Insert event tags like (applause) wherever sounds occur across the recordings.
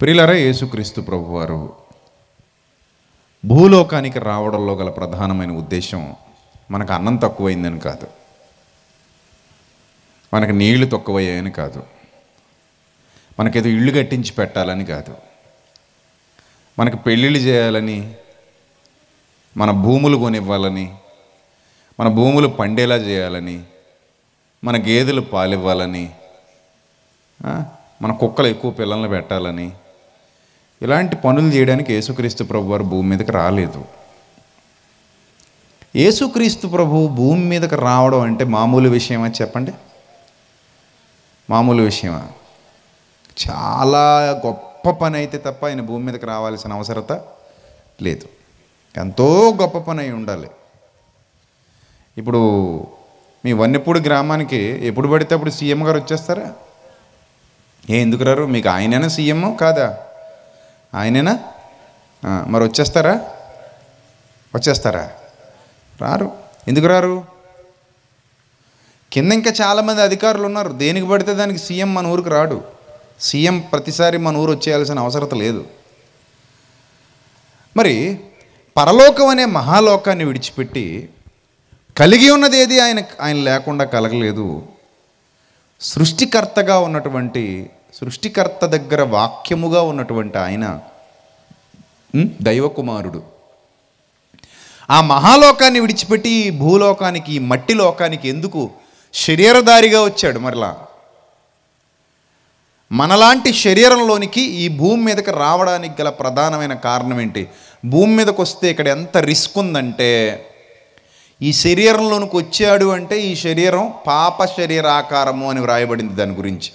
ప్రియులరా యేసుక్రీస్తు ప్రభువారు భూలోకానికి రావడంలో గల ప్రధానమైన ఉద్దేశం మనకు అన్నం తక్కువైందని కాదు మనకు నీళ్లు తక్కువయ్యాయని కాదు మనకేదో ఇళ్ళు కట్టించి పెట్టాలని కాదు మనకు పెళ్ళిళ్ళు చేయాలని మన భూములు కొనివ్వాలని మన భూములు పండేలా చేయాలని మన గేదెలు పాలివ్వాలని మన కుక్కలు ఎక్కువ పిల్లల్ని పెట్టాలని ఇలాంటి పనులు చేయడానికి యేసుక్రీస్తు ప్రభు వారు భూమి మీదకి రాలేదు యేసుక్రీస్తు ప్రభు భూమి మీదకి రావడం అంటే మామూలు విషయమా చెప్పండి మామూలు విషయమా చాలా గొప్ప పని అయితే తప్ప ఆయన భూమి మీదకి రావాల్సిన అవసరత లేదు ఎంతో గొప్ప పని అయి ఉండాలి ఇప్పుడు మీ వన్నెప్పుడు గ్రామానికి ఎప్పుడు పడితే అప్పుడు సీఎం గారు వచ్చేస్తారా ఏ ఎందుకు రారు మీకు ఆయనైనా సీఎం కాదా ఆయనేనా మరి వచ్చేస్తారా వచ్చేస్తారా రారు ఎందుకు రారు కింద ఇంకా చాలామంది అధికారులు ఉన్నారు దేనికి పడితే దానికి సీఎం మన ఊరికి రాడు సీఎం ప్రతిసారి మన ఊరు వచ్చేయాల్సిన అవసరత లేదు మరి పరలోకం అనే మహాలోకాన్ని విడిచిపెట్టి కలిగి ఉన్నది ఏది ఆయన ఆయన లేకుండా కలగలేదు సృష్టికర్తగా ఉన్నటువంటి సృష్టికర్త దగ్గర వాక్యముగా ఉన్నటువంటి ఆయన దైవకుమారుడు ఆ మహాలోకాన్ని విడిచిపెట్టి భూలోకానికి మట్టి లోకానికి ఎందుకు శరీరదారిగా వచ్చాడు మరలా మనలాంటి శరీరంలోనికి ఈ భూమి మీదకి రావడానికి గల ప్రధానమైన కారణం ఏంటి భూమి మీదకి వస్తే ఇక్కడ ఎంత రిస్క్ ఉందంటే ఈ శరీరంలోనికి వచ్చాడు అంటే ఈ శరీరం పాప శరీరాకారము అని వ్రాయబడింది దాని గురించి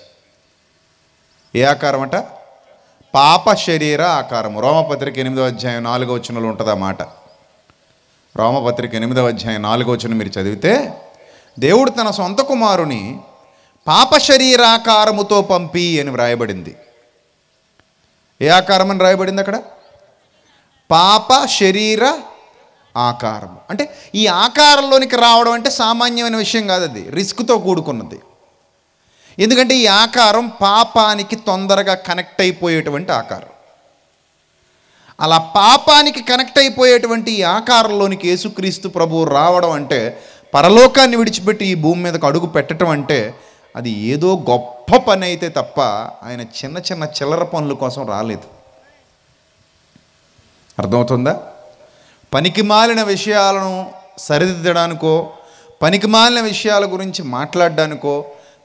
ఏ ఆకారం అంట పాప శరీర ఆకారం రోమపత్రిక ఎనిమిదవ అధ్యాయం నాలుగో చనులు ఉంటుంది అన్నమాట రోమపత్రిక ఎనిమిదవ అధ్యాయం నాలుగో వచనం మీరు చదివితే దేవుడు తన సొంత కుమారుని పాప శరీరాకారముతో పంపి అని వ్రాయబడింది ఏ ఆకారం అని రాయబడింది అక్కడ పాప శరీర ఆకారము అంటే ఈ ఆకారంలోనికి రావడం అంటే సామాన్యమైన విషయం కాదు అది రిస్క్తో కూడుకున్నది ఎందుకంటే ఈ ఆకారం పాపానికి తొందరగా కనెక్ట్ అయిపోయేటువంటి ఆకారం అలా పాపానికి కనెక్ట్ అయిపోయేటువంటి ఈ ఆకారంలోనికి యేసుక్రీస్తు ప్రభువు రావడం అంటే పరలోకాన్ని విడిచిపెట్టి ఈ భూమి మీదకు అడుగు పెట్టడం అంటే అది ఏదో గొప్ప పని అయితే తప్ప ఆయన చిన్న చిన్న చిల్లర పనుల కోసం రాలేదు అర్థమవుతుందా పనికి మాలిన విషయాలను సరిదిద్దడానికో పనికి మాలిన విషయాల గురించి మాట్లాడడానికో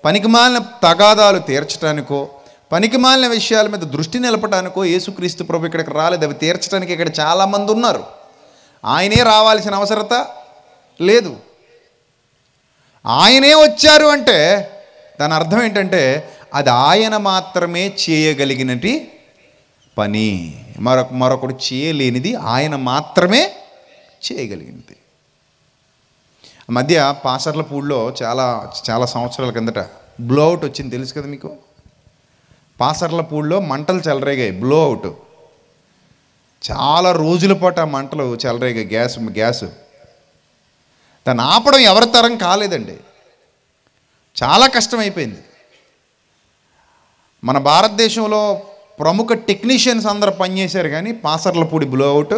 పనికిమాలిన తగాదాలు తీర్చడానికో పనికిమాలిన విషయాల మీద దృష్టి నిలపడానికో యేసుక్రీస్తు ప్రభు ఇక్కడికి రాలేదు అవి తీర్చడానికి ఇక్కడ చాలామంది ఉన్నారు ఆయనే రావాల్సిన అవసరత లేదు ఆయనే వచ్చారు అంటే దాని అర్థం ఏంటంటే అది ఆయన మాత్రమే చేయగలిగినటి పని మరొక మరొకడు చేయలేనిది ఆయన మాత్రమే చేయగలిగినది మధ్య పూడ్లో చాలా చాలా సంవత్సరాల కిందట బ్లోఅవుట్ వచ్చింది తెలుసు కదా మీకు పూడ్లో మంటలు చెలరేగాయి బ్లోఅవుట్ చాలా రోజుల పాటు ఆ మంటలు చెలరేగాయి గ్యాస్ గ్యాస్ దాన్ని ఆపడం ఎవరి తరం కాలేదండి చాలా కష్టమైపోయింది మన భారతదేశంలో ప్రముఖ టెక్నీషియన్స్ అందరు పనిచేశారు కానీ బ్లో బ్లోఅవుట్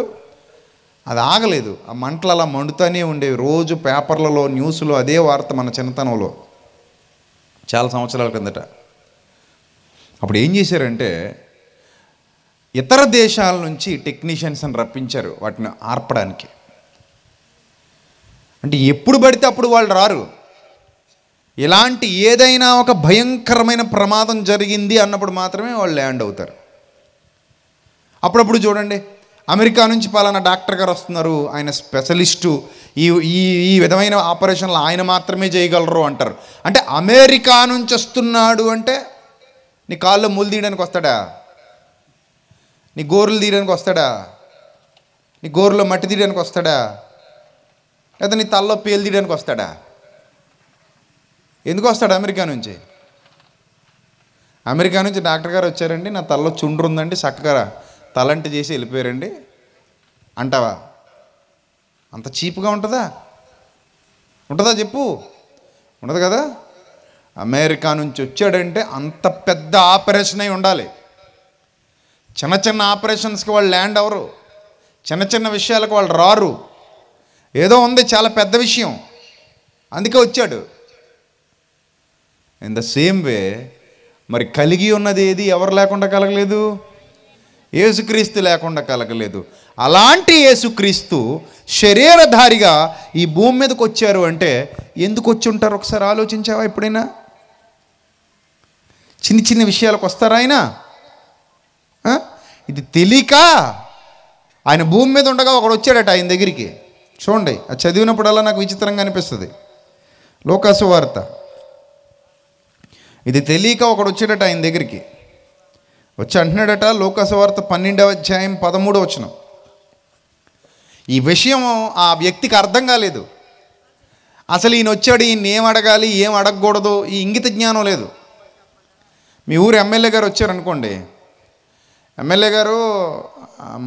అది ఆగలేదు ఆ మంటలు అలా మండుతూనే ఉండేవి రోజు పేపర్లలో న్యూస్లో అదే వార్త మన చిన్నతనంలో చాలా సంవత్సరాల కిందట అప్పుడు ఏం చేశారంటే ఇతర దేశాల నుంచి టెక్నీషియన్స్ని రప్పించారు వాటిని ఆర్పడానికి అంటే ఎప్పుడు పడితే అప్పుడు వాళ్ళు రారు ఇలాంటి ఏదైనా ఒక భయంకరమైన ప్రమాదం జరిగింది అన్నప్పుడు మాత్రమే వాళ్ళు ల్యాండ్ అవుతారు అప్పుడప్పుడు చూడండి అమెరికా నుంచి పలానా డాక్టర్ గారు వస్తున్నారు ఆయన స్పెషలిస్టు ఈ ఈ ఈ విధమైన ఆపరేషన్లు ఆయన మాత్రమే చేయగలరు అంటారు అంటే అమెరికా నుంచి వస్తున్నాడు అంటే నీ కాళ్ళు ముళ్ళు తీయడానికి వస్తాడా నీ గోర్లు తీయడానికి వస్తాడా నీ గోరులో మట్టి తీయడానికి వస్తాడా లేదా నీ తల్లో పేలు తీయడానికి వస్తాడా ఎందుకు వస్తాడు అమెరికా నుంచి అమెరికా నుంచి డాక్టర్ గారు వచ్చారండి నా తల్లో చుండ్రు ఉందండి చక్కగా తలంట చేసి వెళ్ళిపోయారండి అంటావా అంత చీప్గా ఉంటుందా ఉంటుందా చెప్పు ఉండదు కదా అమెరికా నుంచి వచ్చాడంటే అంత పెద్ద ఆపరేషన్ అయి ఉండాలి చిన్న చిన్న ఆపరేషన్స్కి వాళ్ళు ల్యాండ్ అవరు చిన్న చిన్న విషయాలకు వాళ్ళు రారు ఏదో ఉంది చాలా పెద్ద విషయం అందుకే వచ్చాడు ఇన్ ద సేమ్ వే మరి కలిగి ఉన్నది ఏది ఎవరు లేకుండా కలగలేదు ఏసుక్రీస్తు లేకుండా కలగలేదు అలాంటి యేసుక్రీస్తు శరీరధారిగా ఈ భూమి మీదకి వచ్చారు అంటే ఎందుకు వచ్చి ఉంటారు ఒకసారి ఆలోచించావా ఎప్పుడైనా చిన్న చిన్న విషయాలకు వస్తారా ఆయన ఇది తెలియక ఆయన భూమి మీద ఉండగా ఒకడు వచ్చాడట ఆయన దగ్గరికి చూడండి అది చదివినప్పుడల్లా నాకు విచిత్రంగా అనిపిస్తుంది లోకాసు వార్త ఇది తెలియక ఒకడు వచ్చాడట ఆయన దగ్గరికి వచ్చి అంటున్నాడట లోకసవార్త పన్నెండవ అధ్యాయం పదమూడవ వచ్చిన ఈ విషయం ఆ వ్యక్తికి అర్థం కాలేదు అసలు ఈయన వచ్చాడు ఈయన ఏం అడగాలి ఏం అడగకూడదు ఈ ఇంగిత జ్ఞానం లేదు మీ ఊరు ఎమ్మెల్యే గారు వచ్చారనుకోండి ఎమ్మెల్యే గారు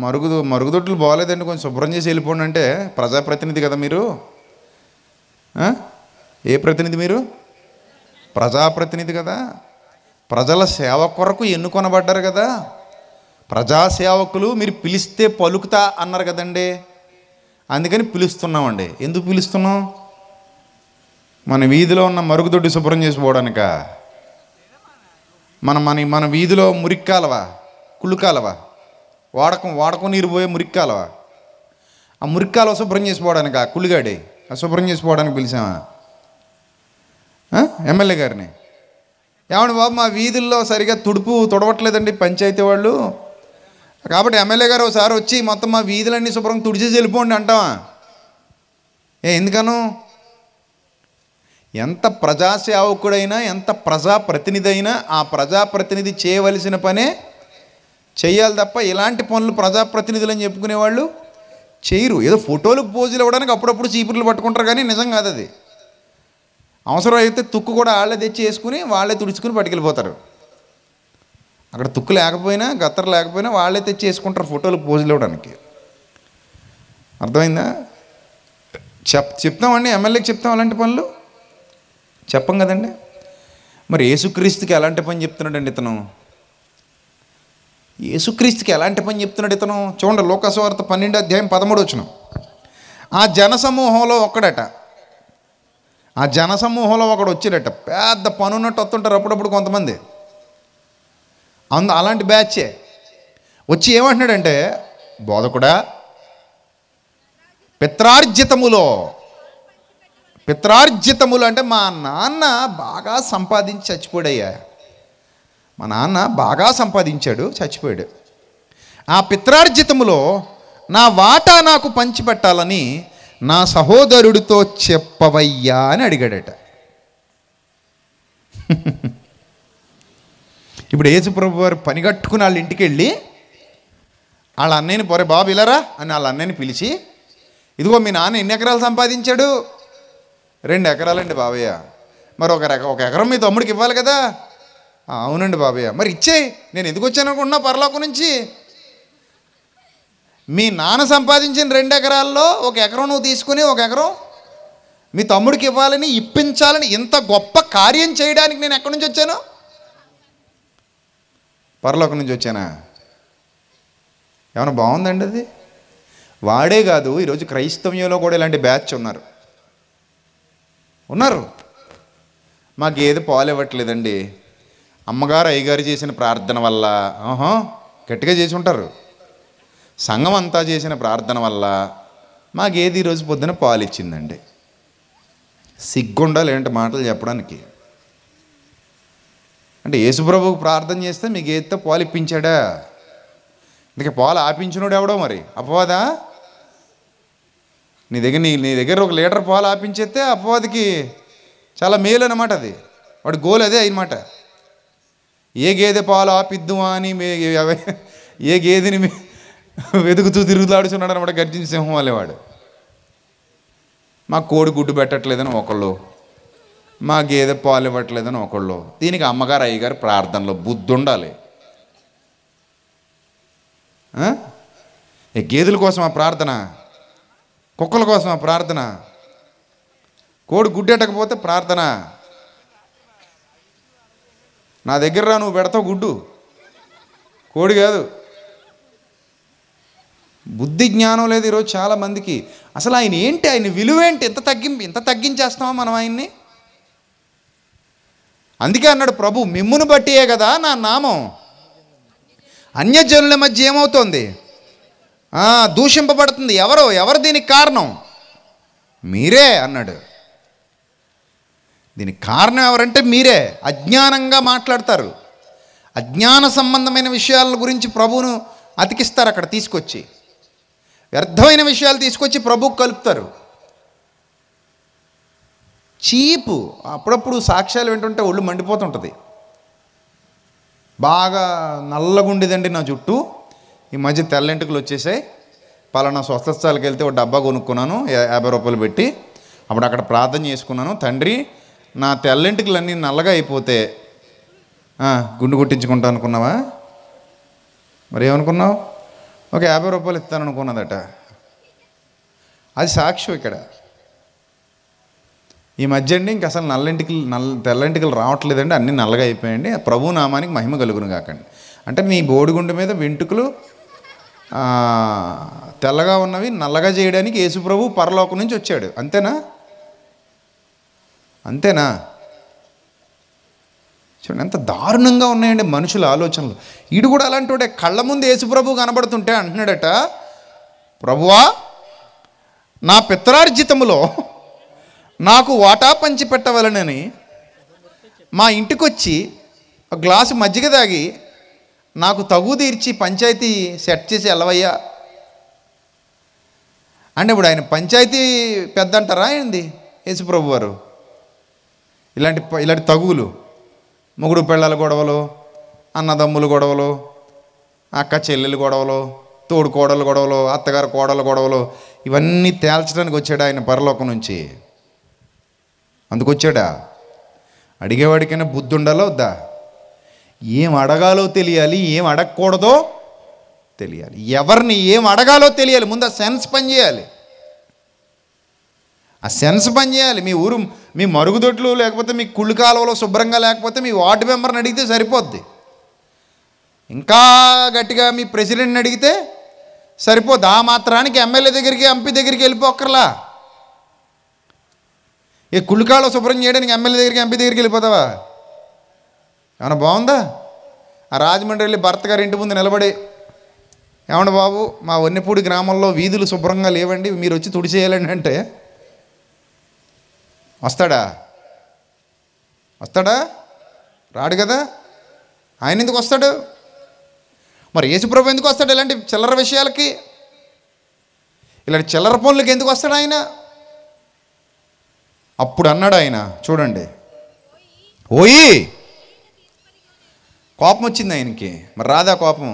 మరుగుదు మరుగుదొడ్లు బాగోలేదండి కొంచెం శుభ్రం చేసి వెళ్ళిపోండి అంటే ప్రజాప్రతినిధి కదా మీరు ఏ ప్రతినిధి మీరు ప్రజాప్రతినిధి కదా ప్రజల సేవ కొరకు ఎన్నుకొనబడ్డారు కదా ప్రజాసేవకులు మీరు పిలిస్తే పలుకుతా అన్నారు కదండి అందుకని పిలుస్తున్నామండి ఎందుకు పిలుస్తున్నాం మన వీధిలో ఉన్న మరుగుదొడ్డి శుభ్రం చేసుకోవడానిక మన మన మన వీధిలో మురిక్కాలవా కుళ్ళుకాలవా వాడకం వాడకం నీరు పోయే మురిక్కాలవా ఆ మురిక్కాలవ శుభ్రం చేసుకోవడానిక కుళ్ళుగాడి అశుభ్రం శుభ్రం చేసుకోవడానికి పిలిచామా ఎమ్మెల్యే గారిని ఏమన్నా బాబు మా వీధుల్లో సరిగా తుడుపు తుడవట్లేదండి పంచాయతీ వాళ్ళు కాబట్టి ఎమ్మెల్యే గారు ఒకసారి వచ్చి మొత్తం మా వీధులన్నీ శుభ్రం తుడిచేసి వెళ్ళిపోండి అంటావా ఏ ఎందుకను ఎంత ప్రజాసేవకుడైనా ఎంత ప్రజాప్రతినిధి అయినా ఆ ప్రజాప్రతినిధి చేయవలసిన పనే చేయాలి తప్ప ఇలాంటి పనులు ప్రజాప్రతినిధులు అని చెప్పుకునేవాళ్ళు చేయరు ఏదో ఫోటోలకు పోజులు ఇవ్వడానికి అప్పుడప్పుడు చీపుర్లు పట్టుకుంటారు కానీ నిజం కాదు అది అవసరం అయితే తుక్కు కూడా వాళ్ళే తెచ్చి వేసుకుని వాళ్ళే తుడుచుకుని పట్టుకెళ్ళిపోతారు అక్కడ తుక్కు లేకపోయినా గత్తర లేకపోయినా వాళ్ళే తెచ్చి వేసుకుంటారు ఫోటోలు పోజులు ఇవ్వడానికి అర్థమైందా చెప్ చెప్తామండి ఎమ్మెల్యేకి చెప్తాం అలాంటి పనులు చెప్పం కదండి మరి యేసుక్రీస్తుకి ఎలాంటి పని చెప్తున్నాడండి ఇతను యేసుక్రీస్తుకి ఎలాంటి పని చెప్తున్నాడు ఇతను చూడండి లోకస్వార్త పన్నెండు అధ్యాయం పదమూడు వచ్చిన ఆ జనసమూహంలో ఒక్కడట ఆ జన సమూహంలో ఒకడు వచ్చినట్ట పెద్ద పనున్నట్టు వస్తుంటారు అప్పుడప్పుడు కొంతమంది అంద అలాంటి బ్యాచే వచ్చి ఏమంటున్నాడంటే బోధకుడా పిత్రార్జితములో పిత్రార్జితములు అంటే మా నాన్న బాగా సంపాదించి చచ్చిపోడయ్యా మా నాన్న బాగా సంపాదించాడు చచ్చిపోయాడు ఆ పిత్రార్జితములో నా వాటా నాకు పంచిపెట్టాలని నా సహోదరుడితో చెప్పవయ్యా అని అడిగాడట ఇప్పుడు యేసుప్రభు వారు పనిగట్టుకుని వాళ్ళ ఇంటికి వెళ్ళి వాళ్ళ అన్నయ్యని పొరే బాబు ఇలారా అని వాళ్ళ అన్నయ్యని పిలిచి ఇదిగో మీ నాన్న ఎన్ని ఎకరాలు సంపాదించాడు రెండు ఎకరాలండి బాబయ్య మరి ఒక ఒక ఎకరం మీ తమ్ముడికి ఇవ్వాలి కదా అవునండి బాబయ్య మరి ఇచ్చేయి నేను ఎందుకు వచ్చాను అనుకుంటున్నా పరలోకం నుంచి మీ నాన్న సంపాదించిన రెండు ఎకరాల్లో ఒక ఎకరం నువ్వు తీసుకుని ఒక ఎకరం మీ తమ్ముడికి ఇవ్వాలని ఇప్పించాలని ఇంత గొప్ప కార్యం చేయడానికి నేను ఎక్కడి నుంచి వచ్చాను పరలోకం నుంచి వచ్చానా ఏమైనా బాగుందండి అది వాడే కాదు ఈరోజు క్రైస్తవ్యంలో కూడా ఇలాంటి బ్యాచ్ ఉన్నారు ఉన్నారు మా గేదె పాలు ఇవ్వట్లేదండి అమ్మగారు అయ్యగారు చేసిన ప్రార్థన వల్ల ఆహా గట్టిగా చేసి ఉంటారు సంఘం అంతా చేసిన ప్రార్థన వల్ల మాకేది ఈరోజు పొద్దున పాలు ఇచ్చిందండి సిగ్గుండాలి ఏంటి మాటలు చెప్పడానికి అంటే యేసుప్రభుకు ప్రార్థన చేస్తే మీకు ఏదితో పాలు ఇప్పించాడా అందుకే పాలు ఆపించినోడు ఎవడో మరి అపవాదా నీ దగ్గర నీ నీ దగ్గర ఒక లీటర్ పాలు ఆపించేస్తే అపవాదికి చాలా మేలు అనమాట అది వాడి గోల్ అదే అనమాట ఏ గేదె పాలు ఆపిద్దుమా అని ఏ గేదెని వెతుకుతూ తిరుగులాడుచున్నాడు అనమాట గర్జించి సింహం వాళ్ళేవాడు మా కోడి గుడ్డు పెట్టట్లేదని ఒకళ్ళు మా గేదె పాలు ఇవ్వట్లేదని ఒకళ్ళు దీనికి అమ్మగారు అయ్యగారు ప్రార్థనలో బుద్ధి ఉండాలి ఈ గేదెల కోసం ఆ ప్రార్థన కుక్కల కోసం ఆ ప్రార్థన కోడి గుడ్డెట్టకపోతే ప్రార్థన నా దగ్గర రా నువ్వు పెడతావు గుడ్డు కోడి కాదు బుద్ధి జ్ఞానం లేదు ఈరోజు చాలామందికి అసలు ఆయన ఏంటి ఆయన విలువేంటి ఎంత తగ్గింపు ఎంత తగ్గించేస్తామో మనం ఆయన్ని అందుకే అన్నాడు ప్రభు మిమ్మును బట్టియే కదా నా నామం అన్యజనుల మధ్య ఏమవుతోంది దూషింపబడుతుంది ఎవరో ఎవరు దీనికి కారణం మీరే అన్నాడు దీనికి కారణం ఎవరంటే మీరే అజ్ఞానంగా మాట్లాడతారు అజ్ఞాన సంబంధమైన విషయాల గురించి ప్రభువును అతికిస్తారు అక్కడ తీసుకొచ్చి వ్యర్థమైన విషయాలు తీసుకొచ్చి ప్రభుకు కలుపుతారు చీపు అప్పుడప్పుడు సాక్ష్యాలు వింటుంటే ఒళ్ళు మండిపోతుంటుంది బాగా నల్లగుండేదండి నా జుట్టు ఈ మధ్య తెల్లంటికలు వచ్చేసాయి పలానా స్వస్థస్థాలకు వెళ్తే ఒక డబ్బా కొనుక్కున్నాను యాభై రూపాయలు పెట్టి అప్పుడు అక్కడ ప్రార్థన చేసుకున్నాను తండ్రి నా తెల్లంటికలన్నీ నల్లగా అయిపోతే గుండు కొట్టించుకుంటా అనుకున్నావా మరి ఏమనుకున్నావు ఒక యాభై రూపాయలు ఇస్తాను అనుకున్నదట అది సాక్ష్యం ఇక్కడ ఈ మధ్య అండి ఇంక అసలు నల్లింటికి నల్ల తెల్లంటికలు రావట్లేదండి అన్నీ నల్లగా అయిపోయాయండి ప్రభు నామానికి మహిమ కలుగును కాకండి అంటే నీ బోడిగుండు మీద వెంటుకలు తెల్లగా ఉన్నవి నల్లగా చేయడానికి యేసుప్రభు పరలోకం నుంచి వచ్చాడు అంతేనా అంతేనా చూడండి ఎంత దారుణంగా ఉన్నాయండి మనుషుల ఆలోచనలు ఈడు కూడా అలాంటి కళ్ళ ముందు యేసుప్రభు కనబడుతుంటే అంటున్నాడట ప్రభువా నా పిత్రార్జితములో నాకు వాటా పంచి పెట్టవలనని మా ఇంటికొచ్చి గ్లాసు మజ్జిగ తాగి నాకు తగు తీర్చి పంచాయతీ సెట్ చేసి వెళ్ళవయ్యా అంటే ఇప్పుడు ఆయన పంచాయతీ పెద్ద అంటారా ఏంది యేసుప్రభు వారు ఇలాంటి ఇలాంటి తగువులు మొగుడు పిల్లల గొడవలు అన్నదమ్ముల గొడవలు అక్క చెల్లెలు గొడవలు తోడు కోడలు గొడవలు అత్తగారు కోడలు గొడవలు ఇవన్నీ తేల్చడానికి వచ్చాడు ఆయన పరలోకం నుంచి అందుకొచ్చాడా అడిగేవాడికైనా బుద్ధి ఉండాలో వద్దా ఏం అడగాలో తెలియాలి ఏం అడగకూడదో తెలియాలి ఎవరిని ఏం అడగాలో తెలియాలి ముందు ఆ సెన్స్ పనిచేయాలి ఆ సెన్స్ పనిచేయాలి మీ ఊరు మీ మరుగుదొడ్లు లేకపోతే మీ కుళ్ళు కాలువలో శుభ్రంగా లేకపోతే మీ వార్డు మెంబర్ని అడిగితే సరిపోద్ది ఇంకా గట్టిగా మీ ప్రెసిడెంట్ని అడిగితే సరిపోద్ది ఆ మాత్రానికి ఎమ్మెల్యే దగ్గరికి ఎంపీ దగ్గరికి వెళ్ళిపోక్కర్లా ఈ కుళ్ళుకాళ్ళు శుభ్రం చేయడానికి ఎమ్మెల్యే దగ్గరికి ఎంపీ దగ్గరికి వెళ్ళిపోతావా ఏమన్నా బాగుందా ఆ రాజమండ్రి వెళ్ళి భర్త గారి ఇంటి ముందు నిలబడి ఏమన్నా బాబు మా వన్నెపూడి గ్రామంలో వీధులు శుభ్రంగా లేవండి మీరు వచ్చి తుడిచేయాలని అంటే వస్తాడా వస్తాడా రాడు కదా ఆయన ఎందుకు వస్తాడు మరి యేసుప్రభు ఎందుకు వస్తాడు ఇలాంటి చిల్లర విషయాలకి ఇలాంటి చిల్లర పనులకి ఎందుకు వస్తాడు ఆయన అప్పుడు అన్నాడు ఆయన చూడండి ఓయి కోపం వచ్చింది ఆయనకి మరి రాదా కోపం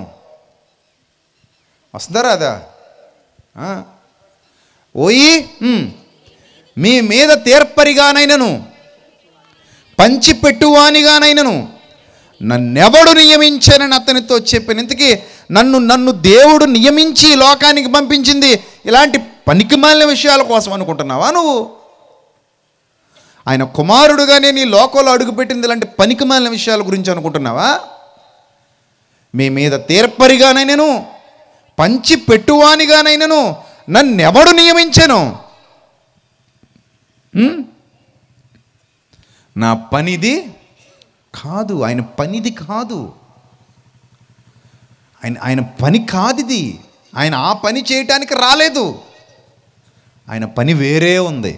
వస్తుందా రాదా ఓయి మీ మీద తీర్పరిగానైనను పంచిపెట్టువానిగానైనను నన్నెవడు నియమించానని అతనితో చెప్పాను ఇంతకీ నన్ను నన్ను దేవుడు నియమించి లోకానికి పంపించింది ఇలాంటి పనికిమాలిన విషయాల కోసం అనుకుంటున్నావా నువ్వు ఆయన కుమారుడుగానే నీ లోకంలో అడుగుపెట్టింది ఇలాంటి పనికిమాలిన విషయాల గురించి అనుకుంటున్నావా మీ మీద తీర్పరిగానైనను పంచి పెట్టువానిగానైనను నన్నెవడు నియమించాను Hmm? నా పనిది కాదు ఆయన పనిది కాదు ఆయన ఆయన పని కాదిది ఆయన ఆ పని చేయటానికి రాలేదు ఆయన పని వేరే ఉంది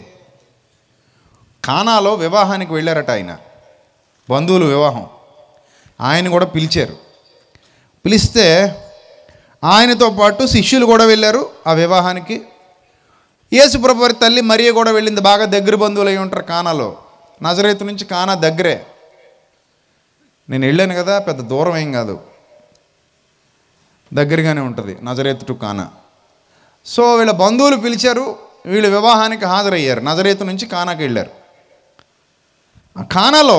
కానాలో వివాహానికి వెళ్ళారట ఆయన బంధువులు వివాహం ఆయన కూడా పిలిచారు పిలిస్తే ఆయనతో పాటు శిష్యులు కూడా వెళ్ళారు ఆ వివాహానికి యేసుప్రభువారి తల్లి మరియ కూడా వెళ్ళింది బాగా దగ్గర బంధువులు అయి ఉంటారు కానాలో నజరేతు నుంచి కానా దగ్గరే నేను వెళ్ళాను కదా పెద్ద దూరం ఏం కాదు దగ్గరగానే ఉంటుంది నజరేతు టు కానా సో వీళ్ళ బంధువులు పిలిచారు వీళ్ళు వివాహానికి హాజరయ్యారు నజరేతు నుంచి కానాకి వెళ్ళారు ఆ కానాలో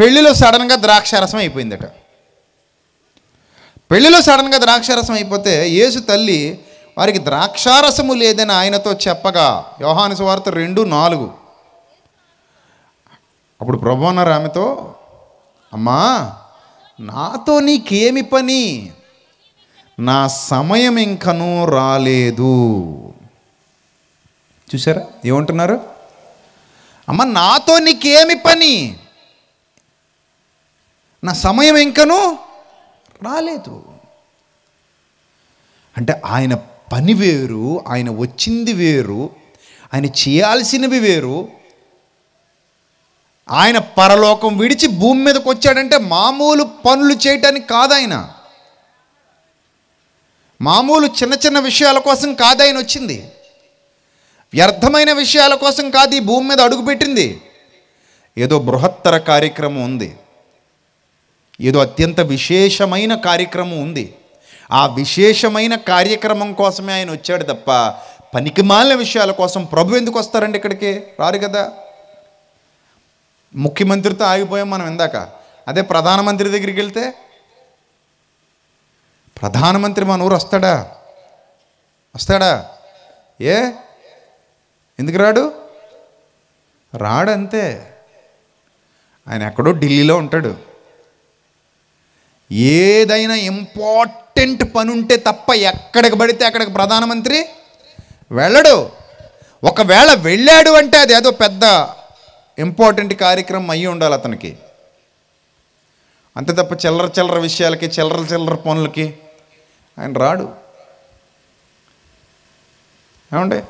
పెళ్ళిలో సడన్గా ద్రాక్షారసం అయిపోయిందట పెళ్ళిలో సడన్గా ద్రాక్షారసం అయిపోతే యేసు తల్లి వారికి ద్రాక్షారసము లేదని ఆయనతో చెప్పగా యోహాను వార్త రెండు నాలుగు అప్పుడు ప్రభు అన్నారు ఆమెతో అమ్మా నాతో నీకేమి పని నా సమయం ఇంకనూ రాలేదు చూసారా ఏమంటున్నారు అమ్మ నాతో నీకేమి పని నా సమయం ఇంకనూ రాలేదు అంటే ఆయన పని వేరు ఆయన వచ్చింది వేరు ఆయన చేయాల్సినవి వేరు ఆయన పరలోకం విడిచి భూమి మీదకి వచ్చాడంటే మామూలు పనులు చేయటానికి కాదాయన మామూలు చిన్న చిన్న విషయాల కోసం కాదాయన వచ్చింది వ్యర్థమైన విషయాల కోసం కాదు ఈ భూమి మీద అడుగుపెట్టింది ఏదో బృహత్తర కార్యక్రమం ఉంది ఏదో అత్యంత విశేషమైన కార్యక్రమం ఉంది ఆ విశేషమైన కార్యక్రమం కోసమే ఆయన వచ్చాడు తప్ప పనికిమాలిన విషయాల కోసం ప్రభు ఎందుకు వస్తారండి ఇక్కడికి రారు కదా ముఖ్యమంత్రితో ఆగిపోయాం మనం ఇందాక అదే ప్రధానమంత్రి దగ్గరికి వెళ్తే ప్రధానమంత్రి మన ఊరు వస్తాడా వస్తాడా ఏ ఎందుకు రాడు రాడంతే ఆయన ఎక్కడో ఢిల్లీలో ఉంటాడు ఏదైనా ఇంపార్ట్ ఇంపార్టెంట్ పని ఉంటే తప్ప ఎక్కడికి పడితే అక్కడికి ప్రధానమంత్రి వెళ్ళడు ఒకవేళ వెళ్ళాడు అంటే అది ఏదో పెద్ద ఇంపార్టెంట్ కార్యక్రమం అయ్యి ఉండాలి అతనికి అంతే తప్ప చిల్లర చిల్లర విషయాలకి చిల్లర చిల్లర పనులకి ఆయన రాడు ఏమండి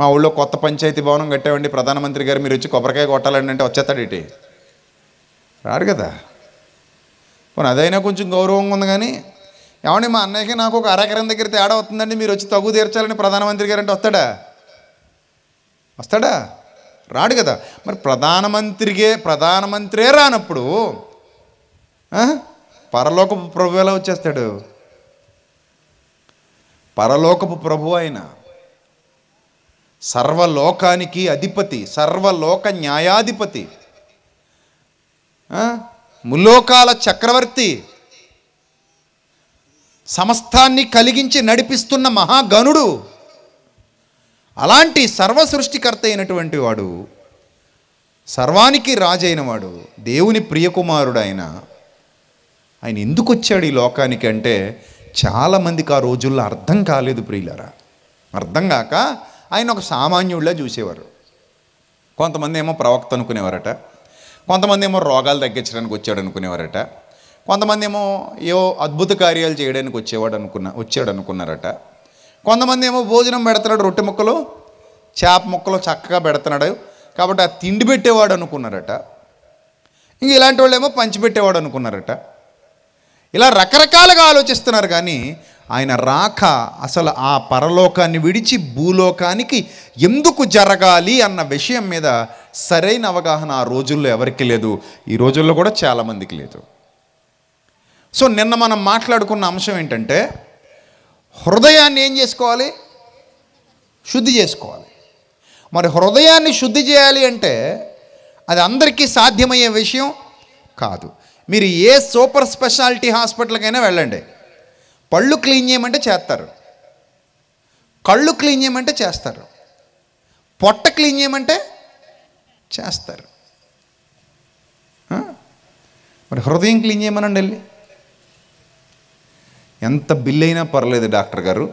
మా ఊళ్ళో కొత్త పంచాయతీ భవనం కట్టామండి ప్రధానమంత్రి గారు మీరు వచ్చి కొబ్బరికాయ కొట్టాలండి అంటే వచ్చేస్తాడు ఇటు రాడు కదా పోనీ అదైనా కొంచెం గౌరవంగా ఉంది కానీ ఏమండి మా అన్నయ్యకి నాకు ఒక అరకరం దగ్గర తేడా వస్తుందండి మీరు వచ్చి తగు తీర్చాలని ప్రధానమంత్రి గారు అంటే వస్తాడా వస్తాడా రాడు కదా మరి ప్రధానమంత్రికే ప్రధానమంత్రే రానప్పుడు పరలోకపు ప్రభు ఎలా వచ్చేస్తాడు పరలోకపు ప్రభు ఆయన సర్వలోకానికి అధిపతి సర్వలోక న్యాయాధిపతి ముల్లోకాల చక్రవర్తి సమస్తాన్ని కలిగించి నడిపిస్తున్న మహాగణుడు అలాంటి సర్వసృష్టికర్త అయినటువంటి వాడు సర్వానికి రాజైన వాడు దేవుని ప్రియకుమారుడు ఆయన ఆయన ఎందుకు వచ్చాడు ఈ లోకానికి అంటే చాలామందికి ఆ రోజుల్లో అర్థం కాలేదు ప్రియులరా అర్థం కాక ఆయన ఒక సామాన్యుడిలా చూసేవారు కొంతమంది ఏమో ప్రవక్త అనుకునేవారట కొంతమంది ఏమో రోగాలు తగ్గించడానికి వచ్చాడు అనుకునేవారట కొంతమంది ఏమో ఏవో అద్భుత కార్యాలు చేయడానికి వచ్చేవాడు అనుకున్న వచ్చాడు అనుకున్నారట కొంతమంది ఏమో భోజనం పెడుతున్నాడు రొట్టె ముక్కలు చేప ముక్కలు చక్కగా పెడుతున్నాడు కాబట్టి ఆ తిండి పెట్టేవాడు అనుకున్నారట ఇంక ఇలాంటి వాళ్ళు ఏమో పంచిపెట్టేవాడు అనుకున్నారట ఇలా రకరకాలుగా ఆలోచిస్తున్నారు కానీ ఆయన రాక అసలు ఆ పరలోకాన్ని విడిచి భూలోకానికి ఎందుకు జరగాలి అన్న విషయం మీద సరైన అవగాహన ఆ రోజుల్లో ఎవరికి లేదు ఈ రోజుల్లో కూడా చాలామందికి లేదు సో నిన్న మనం మాట్లాడుకున్న అంశం ఏంటంటే హృదయాన్ని ఏం చేసుకోవాలి శుద్ధి చేసుకోవాలి మరి హృదయాన్ని శుద్ధి చేయాలి అంటే అది అందరికీ సాధ్యమయ్యే విషయం కాదు మీరు ఏ సూపర్ స్పెషాలిటీ హాస్పిటల్కైనా వెళ్ళండి పళ్ళు క్లీన్ చేయమంటే చేస్తారు కళ్ళు క్లీన్ చేయమంటే చేస్తారు పొట్ట క్లీన్ చేయమంటే చేస్తారు మరి హృదయం క్లీన్ చేయమనండి వెళ్ళి ఎంత బిల్ అయినా పర్లేదు డాక్టర్ గారు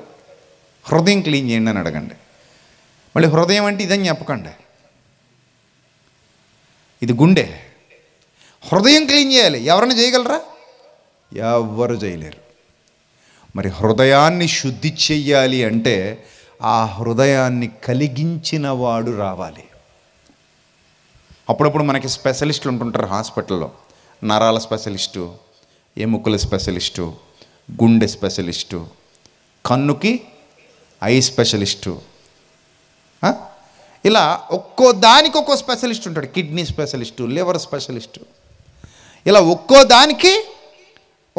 హృదయం క్లీన్ చేయండి అని అడగండి మళ్ళీ హృదయం అంటే ఇదని చెప్పకండి ఇది గుండె హృదయం క్లీన్ చేయాలి ఎవరైనా చేయగలరా ఎవరు చేయలేరు మరి హృదయాన్ని శుద్ధి చెయ్యాలి అంటే ఆ హృదయాన్ని కలిగించిన వాడు రావాలి అప్పుడప్పుడు మనకి స్పెషలిస్టులు ఉంటుంటారు హాస్పిటల్లో నరాల స్పెషలిస్టు ఎముకల స్పెషలిస్టు గుండె స్పెషలిస్టు కన్నుకి ఐ స్పెషలిస్టు ఇలా ఒక్కో దానికి ఒక్కో స్పెషలిస్ట్ ఉంటాడు కిడ్నీ స్పెషలిస్టు లివర్ స్పెషలిస్టు ఇలా ఒక్కో దానికి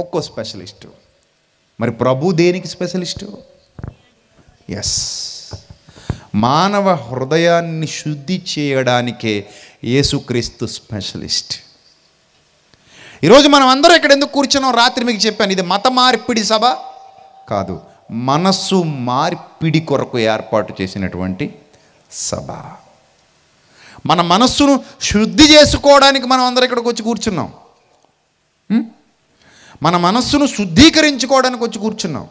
ఒక్కో స్పెషలిస్టు మరి ప్రభు దేనికి స్పెషలిస్టు ఎస్ మానవ హృదయాన్ని శుద్ధి చేయడానికే యేసుక్రీస్తు స్పెషలిస్ట్ ఈరోజు మనం అందరూ ఇక్కడ ఎందుకు కూర్చున్నాం రాత్రి మీకు చెప్పాను ఇది మత మార్పిడి సభ కాదు మనస్సు మార్పిడి కొరకు ఏర్పాటు చేసినటువంటి సభ మన మనస్సును శుద్ధి చేసుకోవడానికి మనం అందరం ఇక్కడికి వచ్చి కూర్చున్నాం మన మనస్సును శుద్ధీకరించుకోవడానికి వచ్చి కూర్చున్నాం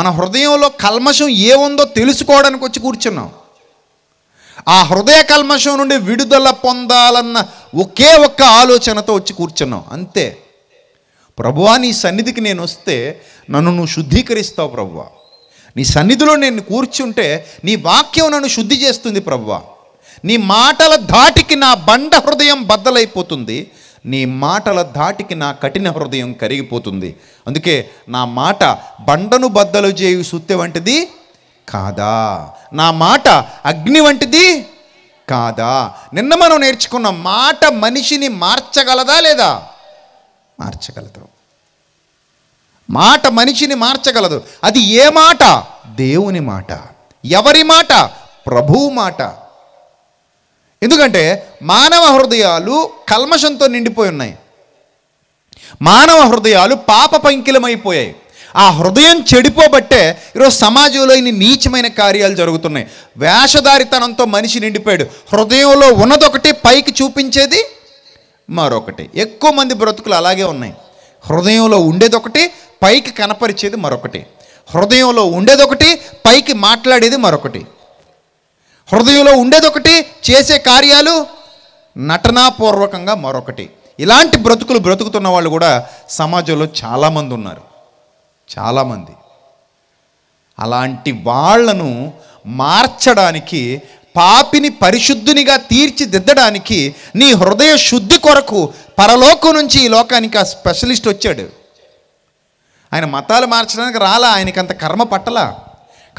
మన హృదయంలో కల్మషం ఏ ఉందో తెలుసుకోవడానికి వచ్చి కూర్చున్నాం ఆ హృదయ కల్మషం నుండి విడుదల పొందాలన్న ఒకే ఒక్క ఆలోచనతో వచ్చి కూర్చున్నాం అంతే ప్రభువా నీ సన్నిధికి నేను వస్తే నన్ను నువ్వు శుద్ధీకరిస్తావు ప్రభువా నీ సన్నిధిలో నేను కూర్చుంటే నీ వాక్యం నన్ను శుద్ధి చేస్తుంది ప్రభువా నీ మాటల ధాటికి నా బండ హృదయం బద్దలైపోతుంది నీ మాటల ధాటికి నా కఠిన హృదయం కరిగిపోతుంది అందుకే నా మాట బండను బద్దలు చేయు సుత్తె వంటిది కాదా నా మాట అగ్ని వంటిది కాదా నిన్న మనం నేర్చుకున్న మాట మనిషిని మార్చగలదా లేదా మార్చగలదు మాట మనిషిని మార్చగలదు అది ఏ మాట దేవుని మాట ఎవరి మాట ప్రభువు మాట ఎందుకంటే మానవ హృదయాలు కల్మషంతో నిండిపోయి ఉన్నాయి మానవ హృదయాలు పాప పంకిలమైపోయాయి ఆ హృదయం చెడిపోబట్టే ఈరోజు సమాజంలో ఇన్ని నీచమైన కార్యాలు జరుగుతున్నాయి వేషధారితనంతో మనిషి నిండిపోయాడు హృదయంలో ఉన్నదొకటి పైకి చూపించేది మరొకటి ఎక్కువ మంది బ్రతుకులు అలాగే ఉన్నాయి హృదయంలో ఉండేదొకటి పైకి కనపరిచేది మరొకటి హృదయంలో ఉండేదొకటి పైకి మాట్లాడేది మరొకటి హృదయంలో ఉండేదొకటి చేసే కార్యాలు నటనాపూర్వకంగా మరొకటి ఇలాంటి బ్రతుకులు బ్రతుకుతున్న వాళ్ళు కూడా సమాజంలో చాలామంది ఉన్నారు చాలామంది అలాంటి వాళ్లను మార్చడానికి పాపిని పరిశుద్ధునిగా తీర్చిదిద్దడానికి నీ హృదయ శుద్ధి కొరకు పరలోకం నుంచి ఈ లోకానికి ఆ స్పెషలిస్ట్ వచ్చాడు ఆయన మతాలు మార్చడానికి రాలా అంత కర్మ పట్టలా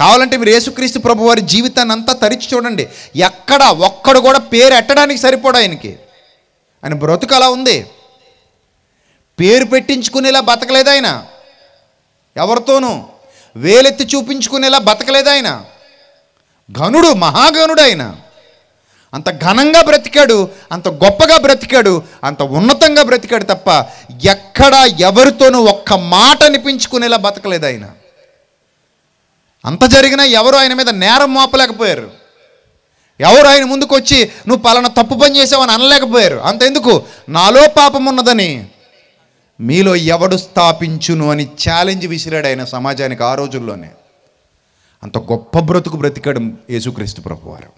కావాలంటే మీరు యేసుక్రీస్తు ప్రభు వారి జీవితాన్ని అంతా తరిచి చూడండి ఎక్కడ ఒక్కడు కూడా పేరు ఎట్టడానికి సరిపోడు ఆయనకి ఆయన బ్రతుకు అలా ఉంది పేరు పెట్టించుకునేలా బతకలేదు ఆయన ఎవరితోనూ వేలెత్తి చూపించుకునేలా బతకలేదు ఆయన ఘనుడు మహాగణుడు ఆయన అంత ఘనంగా బ్రతికాడు అంత గొప్పగా బ్రతికాడు అంత ఉన్నతంగా బ్రతికాడు తప్ప ఎక్కడా ఎవరితోనూ ఒక్క మాట అనిపించుకునేలా బతకలేదు ఆయన అంత జరిగినా ఎవరు ఆయన మీద నేరం మోపలేకపోయారు ఎవరు ఆయన ముందుకు వచ్చి నువ్వు పలానా తప్పు పని చేసావని అనలేకపోయారు అంతెందుకు నాలో పాపం ఉన్నదని మీలో ఎవడు స్థాపించును అని ఛాలెంజ్ విసిరాడు ఆయన సమాజానికి ఆ రోజుల్లోనే అంత గొప్ప బ్రతుకు బ్రతికడం యేసుక్రీస్తు ప్రభు వారు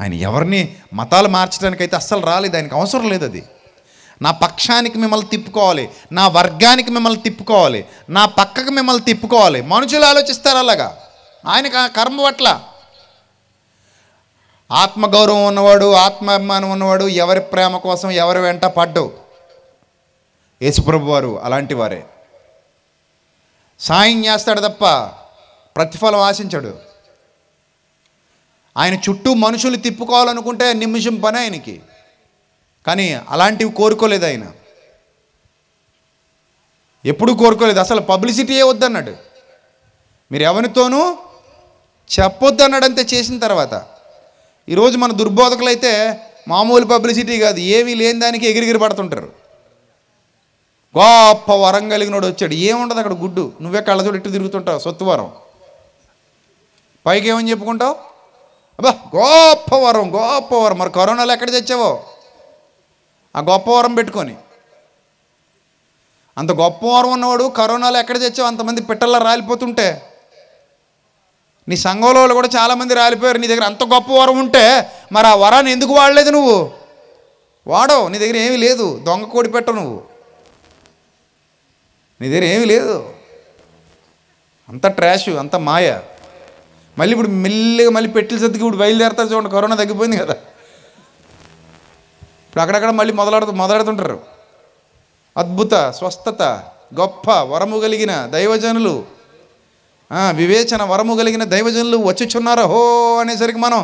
ఆయన ఎవరిని మతాలు మార్చడానికి అయితే అస్సలు రాలేదు ఆయనకు అవసరం లేదు అది నా పక్షానికి మిమ్మల్ని తిప్పుకోవాలి నా వర్గానికి మిమ్మల్ని తిప్పుకోవాలి నా పక్కకు మిమ్మల్ని తిప్పుకోవాలి మనుషులు ఆలోచిస్తారు అలాగా ఆయనకు ఆ కర్మ పట్ల ఆత్మగౌరవం ఉన్నవాడు ఆత్మాభిమానం ఉన్నవాడు ఎవరి ప్రేమ కోసం ఎవరి వెంట పడ్డావు యేసుప్రభు వారు అలాంటి వారే సాయం చేస్తాడు తప్ప ప్రతిఫలం ఆశించడు ఆయన చుట్టూ మనుషులు తిప్పుకోవాలనుకుంటే నిమిషం పని ఆయనకి కానీ అలాంటివి కోరుకోలేదు ఆయన ఎప్పుడు కోరుకోలేదు అసలు పబ్లిసిటీయే వద్దన్నాడు మీరు ఎవరితోనూ చెప్పొద్దన్నాడు అంతే చేసిన తర్వాత ఈరోజు మన దుర్బోధకులైతే మామూలు పబ్లిసిటీ కాదు ఏమీ లేని దానికి ఎగిరిగిరి పడుతుంటారు గొప్ప వరం కలిగినోడు వచ్చాడు ఏముండదు అక్కడ గుడ్డు నువ్వే కళ్ళ చూడు ఇట్టు తిరుగుతుంటావు సొత్తువరం పైకి ఏమని చెప్పుకుంటావు అబ్బా గొప్ప వరం గొప్ప వరం మరి కరోనాలో ఎక్కడ తెచ్చావో ఆ గొప్ప వరం పెట్టుకొని అంత గొప్ప వరం ఉన్నవాడు కరోనాలో ఎక్కడ తెచ్చావు అంతమంది పిట్టల్లో రాలిపోతుంటే నీ సంఘంలో కూడా చాలామంది రాలిపోయారు నీ దగ్గర అంత గొప్ప వరం ఉంటే మరి ఆ వరాన్ని ఎందుకు వాడలేదు నువ్వు వాడవు నీ దగ్గర ఏమీ లేదు దొంగ కోడి పెట్టవు నువ్వు నీ దగ్గర ఏమీ లేదు అంత ట్రాష్ అంత మాయ మళ్ళీ ఇప్పుడు మెల్లిగా మళ్ళీ పెట్టిల సర్దికి ఇప్పుడు బయలుదేరతారు చూడండి కరోనా తగ్గిపోయింది కదా ఇప్పుడు అక్కడక్కడ మళ్ళీ మొదలాడుతూ మొదలాడుతుంటారు అద్భుత స్వస్థత గొప్ప వరము కలిగిన దైవజనులు వివేచన వరము కలిగిన దైవజనులు వచ్చుచున్నారు హో అనేసరికి మనం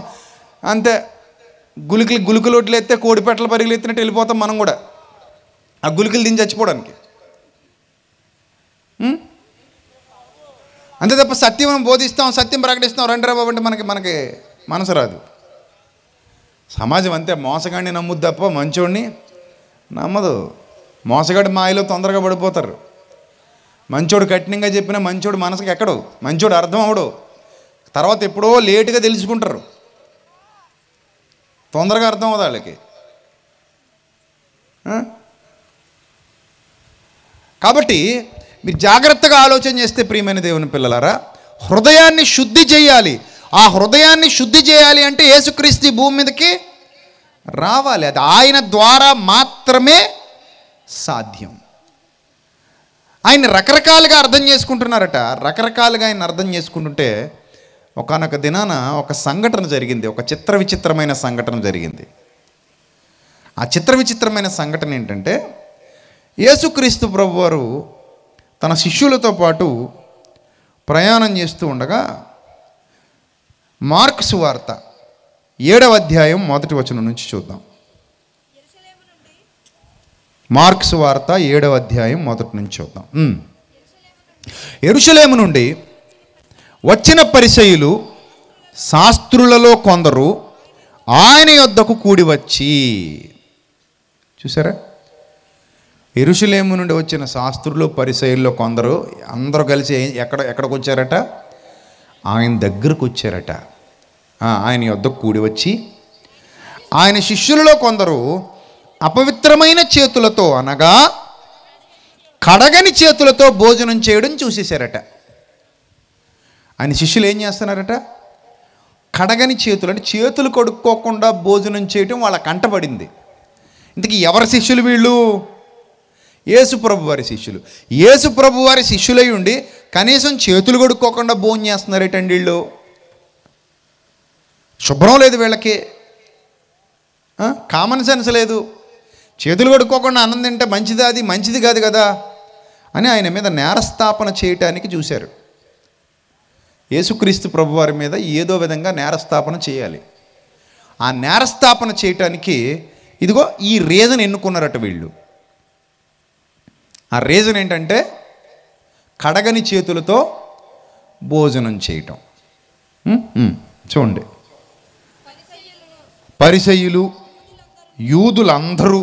అంతే గులికలు ఒట్లు ఎత్తే కోడిపెట్టలు పరిగెలు ఎత్తినట్టు వెళ్ళిపోతాం మనం కూడా ఆ గులికలు దించి చచ్చిపోవడానికి Hmm? అంతే తప్ప సత్యం బోధిస్తాం సత్యం ప్రకటిస్తాం రండి బాబు అంటే మనకి మనకి మనసు రాదు సమాజం అంతే మోసగాడిని నమ్ముద్దు తప్ప మంచోడిని నమ్మదు మోసగాడి మాయలో తొందరగా పడిపోతారు మంచోడు కఠినంగా చెప్పినా మంచోడు మనసుకి ఎక్కడు మంచోడు అర్థం అవడు తర్వాత ఎప్పుడో లేటుగా తెలుసుకుంటారు తొందరగా అర్థం అవుతుంది వాళ్ళకి hmm? కాబట్టి మీరు జాగ్రత్తగా ఆలోచన చేస్తే ప్రియమైన దేవుని పిల్లలారా హృదయాన్ని శుద్ధి చేయాలి ఆ హృదయాన్ని శుద్ధి చేయాలి అంటే యేసుక్రీస్తు భూమి మీదకి రావాలి అది ఆయన ద్వారా మాత్రమే సాధ్యం ఆయన రకరకాలుగా అర్థం చేసుకుంటున్నారట రకరకాలుగా ఆయన అర్థం చేసుకుంటుంటే ఒకనొక దినాన ఒక సంఘటన జరిగింది ఒక చిత్ర విచిత్రమైన సంఘటన జరిగింది ఆ చిత్ర విచిత్రమైన సంఘటన ఏంటంటే యేసుక్రీస్తు ప్రభువారు తన శిష్యులతో పాటు ప్రయాణం చేస్తూ ఉండగా మార్క్స్ వార్త ఏడవ అధ్యాయం మొదటి వచనం నుంచి చూద్దాం మార్క్స్ వార్త ఏడవ అధ్యాయం మొదటి నుంచి చూద్దాం ఎరుషలేము నుండి వచ్చిన పరిశైలు శాస్త్రులలో కొందరు ఆయన యొద్దకు కూడి వచ్చి చూసారా ఎరుషులేము నుండి వచ్చిన శాస్త్రులు పరిసయుల్లో కొందరు అందరూ కలిసి ఎక్కడ ఎక్కడికి వచ్చారట ఆయన దగ్గరకు వచ్చారట ఆయన యొద్ద కూడి వచ్చి ఆయన శిష్యులలో కొందరు అపవిత్రమైన చేతులతో అనగా కడగని చేతులతో భోజనం చేయడం చూసేశారట ఆయన శిష్యులు ఏం చేస్తున్నారట కడగని చేతులు అంటే చేతులు కడుక్కోకుండా భోజనం చేయడం వాళ్ళ కంటపడింది ఇంతకీ ఎవరి శిష్యులు వీళ్ళు ఏసు ప్రభు వారి శిష్యులు ఏసు ప్రభు వారి శిష్యులై ఉండి కనీసం చేతులు కొడుక్కోకుండా భోజనం చేస్తున్నారేటండి వీళ్ళు శుభ్రం లేదు వీళ్ళకి కామన్ సెన్స్ లేదు చేతులు కొడుక్కోకుండా అన్నం తింటే మంచిది అది మంచిది కాదు కదా అని ఆయన మీద నేరస్థాపన చేయటానికి చూశారు యేసుక్రీస్తు ప్రభువారి మీద ఏదో విధంగా నేరస్థాపన చేయాలి ఆ నేరస్థాపన చేయటానికి ఇదిగో ఈ రీజన్ ఎన్నుకున్నారట వీళ్ళు ఆ రీజన్ ఏంటంటే కడగని చేతులతో భోజనం చేయటం చూడండి పరిసయులు యూదులందరూ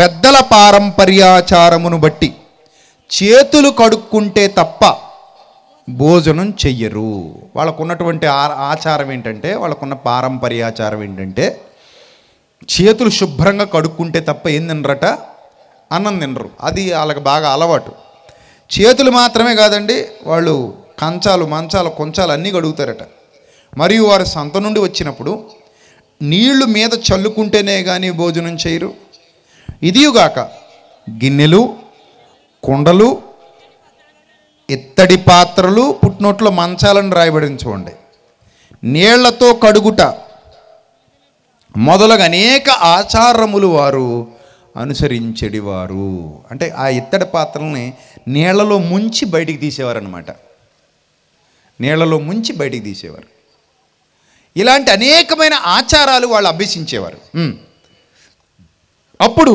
పెద్దల పారంపర్యాచారమును బట్టి చేతులు కడుక్కుంటే తప్ప భోజనం చెయ్యరు వాళ్ళకున్నటువంటి ఆచారం ఏంటంటే వాళ్ళకున్న పారంపర్యాచారం ఏంటంటే చేతులు శుభ్రంగా కడుక్కుంటే తప్ప ఏందనరట అన్నం తినరు అది వాళ్ళకి బాగా అలవాటు చేతులు మాత్రమే కాదండి వాళ్ళు కంచాలు మంచాలు కొంచాలు అన్నీ కడుగుతారట మరియు వారు సంత నుండి వచ్చినప్పుడు నీళ్లు మీద చల్లుకుంటేనే కానీ భోజనం చేయరు ఇదియుగాక గిన్నెలు కుండలు ఇత్తడి పాత్రలు పుట్టినోట్లో మంచాలను రాయబడించుకోండి నీళ్లతో కడుగుట మొదలగు అనేక ఆచారములు వారు అనుసరించెడివారు అంటే ఆ ఇత్తడి పాత్రల్ని నీళ్లలో ముంచి బయటికి తీసేవారనమాట నీళ్లలో ముంచి బయటికి తీసేవారు ఇలాంటి అనేకమైన ఆచారాలు వాళ్ళు అభ్యసించేవారు అప్పుడు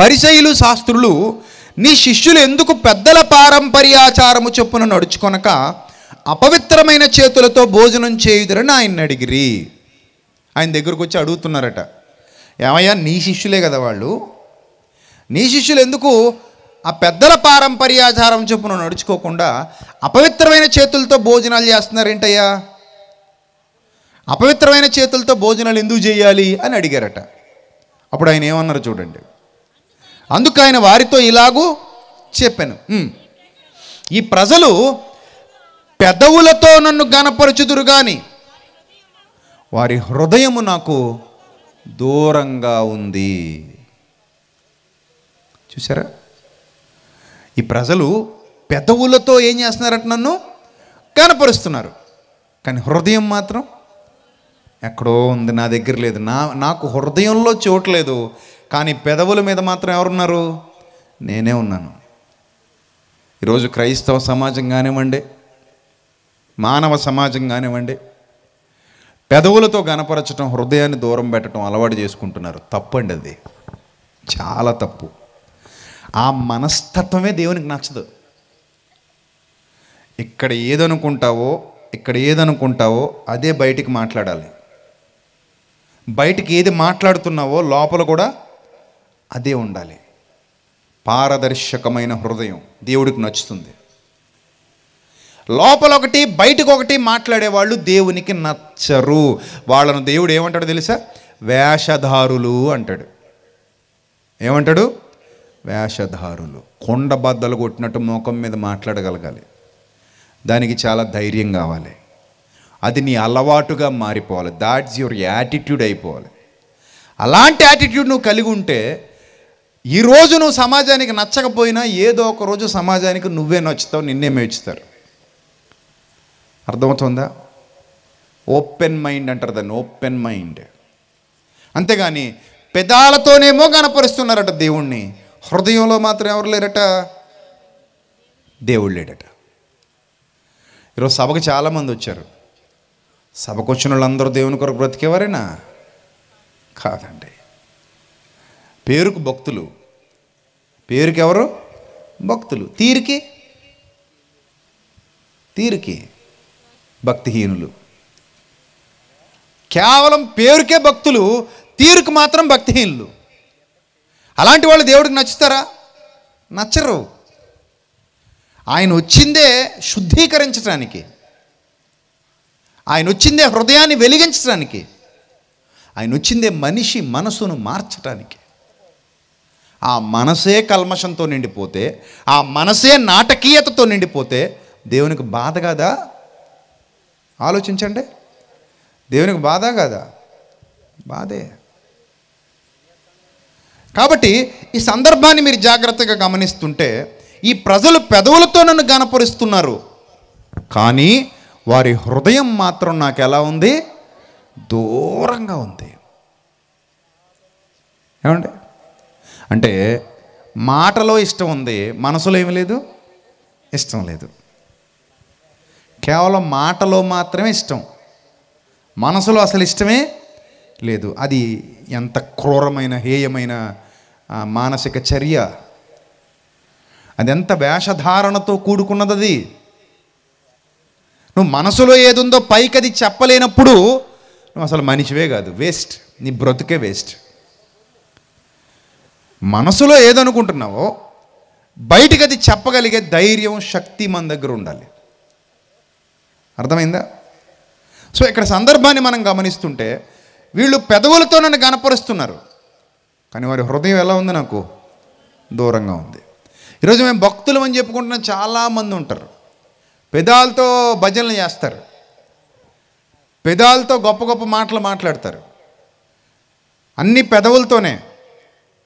పరిశైలు శాస్త్రులు నీ శిష్యులు ఎందుకు పెద్దల ఆచారము చొప్పున నడుచుకొనక అపవిత్రమైన చేతులతో భోజనం చేయుదరని ఆయన అడిగిరి ఆయన దగ్గరకు వచ్చి అడుగుతున్నారట ఏమయ్యా నీ శిష్యులే కదా వాళ్ళు నీ శిష్యులు ఎందుకు ఆ పెద్దల పారంపర్యాచారం చొప్పున నడుచుకోకుండా అపవిత్రమైన చేతులతో భోజనాలు చేస్తున్నారేంటయ్యా అపవిత్రమైన చేతులతో భోజనాలు ఎందుకు చేయాలి అని అడిగారట అప్పుడు ఆయన ఏమన్నారు చూడండి అందుకు ఆయన వారితో ఇలాగూ చెప్పాను ఈ ప్రజలు పెదవులతో నన్ను గనపరచుదురు కానీ వారి హృదయము నాకు దూరంగా ఉంది చూసారా ఈ ప్రజలు పెదవులతో ఏం చేస్తున్నారట నన్ను కనపరుస్తున్నారు కానీ హృదయం మాత్రం ఎక్కడో ఉంది నా దగ్గర లేదు నా నాకు హృదయంలో చూడలేదు కానీ పెదవుల మీద మాత్రం ఎవరున్నారు నేనే ఉన్నాను ఈరోజు క్రైస్తవ సమాజం కానివ్వండి మానవ సమాజం కానివ్వండి పెదవులతో గనపరచడం హృదయాన్ని దూరం పెట్టడం అలవాటు చేసుకుంటున్నారు తప్పండి అది చాలా తప్పు ఆ మనస్తత్వమే దేవునికి నచ్చదు ఇక్కడ ఏదనుకుంటావో ఇక్కడ ఏదనుకుంటావో అదే బయటికి మాట్లాడాలి బయటికి ఏది మాట్లాడుతున్నావో లోపల కూడా అదే ఉండాలి పారదర్శకమైన హృదయం దేవుడికి నచ్చుతుంది లోపల ఒకటి బయటకు ఒకటి మాట్లాడేవాళ్ళు దేవునికి నచ్చరు వాళ్ళను దేవుడు ఏమంటాడు తెలుసా వేషధారులు అంటాడు ఏమంటాడు వేషధారులు కొండ బద్దలు కొట్టినట్టు మోకం మీద మాట్లాడగలగాలి దానికి చాలా ధైర్యం కావాలి అది నీ అలవాటుగా మారిపోవాలి దాట్స్ యువర్ యాటిట్యూడ్ అయిపోవాలి అలాంటి యాటిట్యూడ్ నువ్వు కలిగి ఉంటే ఈరోజు నువ్వు సమాజానికి నచ్చకపోయినా ఏదో ఒక రోజు సమాజానికి నువ్వే నచ్చుతావు నిన్నే మేచుతారు అర్థమవుతుందా ఓపెన్ మైండ్ అంటారు దాన్ని ఓపెన్ మైండ్ అంతేగాని పెదాలతోనేమో కనపరుస్తున్నారట దేవుణ్ణి హృదయంలో మాత్రం ఎవరు లేరట దేవుడు లేడట ఈరోజు సభకు చాలామంది వచ్చారు సభకు వచ్చిన వాళ్ళందరూ దేవుని కొరకు బ్రతికేవారేనా కాదండి పేరుకు భక్తులు పేరుకి ఎవరు భక్తులు తీరికి తీరికి భక్తిహీనులు కేవలం పేరుకే భక్తులు తీరుకు మాత్రం భక్తిహీనులు అలాంటి వాళ్ళు దేవుడికి నచ్చుతారా నచ్చరు ఆయన వచ్చిందే శుద్ధీకరించడానికి ఆయన వచ్చిందే హృదయాన్ని వెలిగించడానికి ఆయన వచ్చిందే మనిషి మనసును మార్చడానికి ఆ మనసే కల్మషంతో నిండిపోతే ఆ మనసే నాటకీయతతో నిండిపోతే దేవునికి బాధ కాదా ఆలోచించండి దేవునికి బాధ కాదా బాధే కాబట్టి ఈ సందర్భాన్ని మీరు జాగ్రత్తగా గమనిస్తుంటే ఈ ప్రజలు పెదవులతో నన్ను గనపరుస్తున్నారు కానీ వారి హృదయం మాత్రం నాకు ఎలా ఉంది దూరంగా ఉంది ఏమండి అంటే మాటలో ఇష్టం ఉంది మనసులో ఏమి లేదు ఇష్టం లేదు కేవలం మాటలో మాత్రమే ఇష్టం మనసులో అసలు ఇష్టమే లేదు అది ఎంత క్రూరమైన హేయమైన మానసిక చర్య అది ఎంత వేషధారణతో కూడుకున్నది అది నువ్వు మనసులో ఏదుందో పైకి అది చెప్పలేనప్పుడు నువ్వు అసలు మనిషివే కాదు వేస్ట్ నీ బ్రతుకే వేస్ట్ మనసులో ఏదనుకుంటున్నావో బయటికి అది చెప్పగలిగే ధైర్యం శక్తి మన దగ్గర ఉండాలి అర్థమైందా సో ఇక్కడ సందర్భాన్ని మనం గమనిస్తుంటే వీళ్ళు పెదవులతో నన్ను గనపరుస్తున్నారు కానీ వారి హృదయం ఎలా ఉంది నాకు దూరంగా ఉంది ఈరోజు మేము భక్తులు అని చెప్పుకుంటున్న చాలామంది ఉంటారు పెదాలతో భజనలు చేస్తారు పెదాలతో గొప్ప గొప్ప మాటలు మాట్లాడతారు అన్ని పెదవులతోనే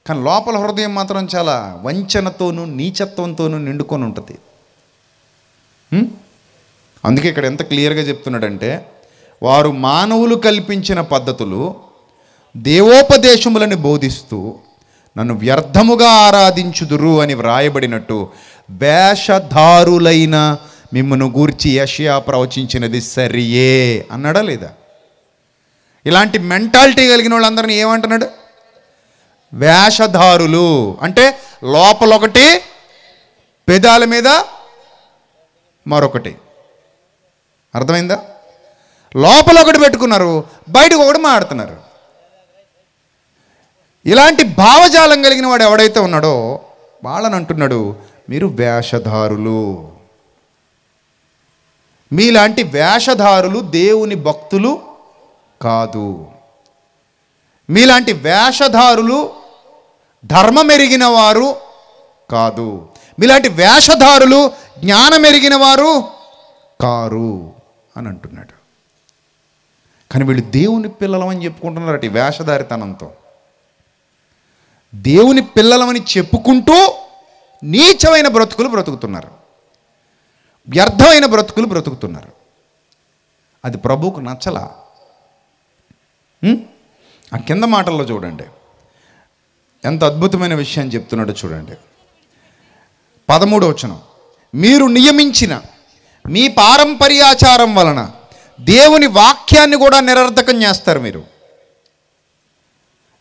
కానీ లోపల హృదయం మాత్రం చాలా వంచనతోనూ నీచత్వంతోనూ నిండుకొని ఉంటుంది అందుకే ఇక్కడ ఎంత క్లియర్గా చెప్తున్నాడంటే వారు మానవులు కల్పించిన పద్ధతులు దేవోపదేశములని బోధిస్తూ నన్ను వ్యర్థముగా ఆరాధించుదురు అని వ్రాయబడినట్టు వేషధారులైన మిమ్మను గూర్చి యషియా ప్రవచించినది సరియే అన్నాడా లేదా ఇలాంటి మెంటాలిటీ కలిగిన వాళ్ళందరినీ ఏమంటున్నాడు వేషధారులు అంటే లోపలొకటి పెదాల మీద మరొకటి అర్థమైందా లోపల ఒకటి పెట్టుకున్నారు బయటకు ఒకటి మాడుతున్నారు ఇలాంటి భావజాలం కలిగిన వాడు ఎవడైతే ఉన్నాడో వాళ్ళని అంటున్నాడు మీరు వేషధారులు మీలాంటి వేషధారులు దేవుని భక్తులు కాదు మీలాంటి వేషధారులు ధర్మమెరిగిన వారు కాదు మీలాంటి వేషధారులు జ్ఞానమెరిగిన వారు కారు అని అంటున్నాడు కానీ వీళ్ళు దేవుని పిల్లలమని చెప్పుకుంటున్నారు అటు వేషధారితనంతో దేవుని పిల్లలమని చెప్పుకుంటూ నీచమైన బ్రతుకులు బ్రతుకుతున్నారు వ్యర్థమైన బ్రతుకులు బ్రతుకుతున్నారు అది ప్రభువుకు నచ్చలా ఆ కింద మాటల్లో చూడండి ఎంత అద్భుతమైన విషయాన్ని చెప్తున్నాడో చూడండి పదమూడవచనం మీరు నియమించిన మీ పారంపర్యాచారం వలన దేవుని వాక్యాన్ని కూడా నిరర్థకం చేస్తారు మీరు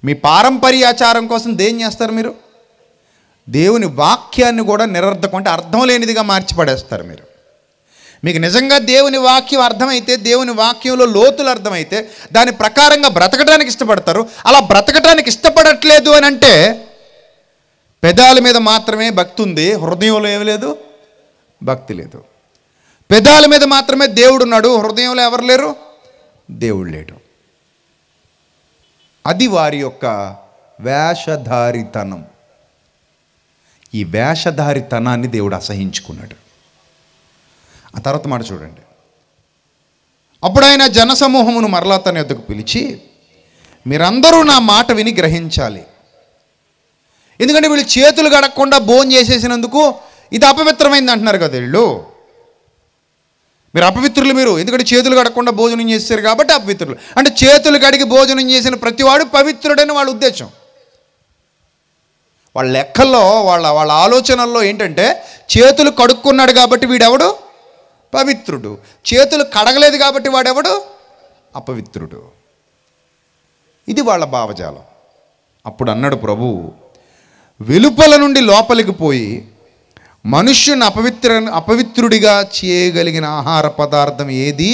మీ పారంపర్యాచారం కోసం దేం చేస్తారు మీరు దేవుని వాక్యాన్ని కూడా నిరర్థకం అంటే అర్థం లేనిదిగా మార్చిపడేస్తారు మీరు మీకు నిజంగా దేవుని వాక్యం అర్థమైతే దేవుని వాక్యంలో లోతులు అర్థమైతే దాని ప్రకారంగా బ్రతకడానికి ఇష్టపడతారు అలా బ్రతకడానికి ఇష్టపడట్లేదు అని అంటే పెదాల మీద మాత్రమే భక్తి ఉంది హృదయంలో ఏమి లేదు భక్తి లేదు పెదాల మీద మాత్రమే దేవుడు ఉన్నాడు హృదయంలో ఎవరు లేరు దేవుడు లేడు అది వారి యొక్క వేషధారితనం ఈ వేషధారితనాన్ని దేవుడు అసహించుకున్నాడు ఆ తర్వాత మాట చూడండి అప్పుడు ఆయన జనసమూహమును మరలా తన యొద్దకు పిలిచి మీరందరూ నా మాట విని గ్రహించాలి ఎందుకంటే వీళ్ళు చేతులు గడకుండా భోజనం చేసేసినందుకు ఇది అపవిత్రమైంది అంటున్నారు కదా వీళ్ళు మీరు అపవిత్రులు మీరు ఎందుకంటే చేతులు కడగకుండా భోజనం చేస్తారు కాబట్టి అపవిత్రులు అంటే చేతులు కడిగి భోజనం చేసిన ప్రతివాడు పవిత్రుడని వాళ్ళ ఉద్దేశం వాళ్ళ లెక్కల్లో వాళ్ళ వాళ్ళ ఆలోచనల్లో ఏంటంటే చేతులు కడుక్కున్నాడు కాబట్టి వీడెవడు పవిత్రుడు చేతులు కడగలేదు కాబట్టి వాడెవడు అపవిత్రుడు ఇది వాళ్ళ భావజాలం అప్పుడు అన్నాడు ప్రభు వెలుపల నుండి లోపలికి పోయి మనుష్యుని అపవిత్ర అపవిత్రుడిగా చేయగలిగిన ఆహార పదార్థం ఏది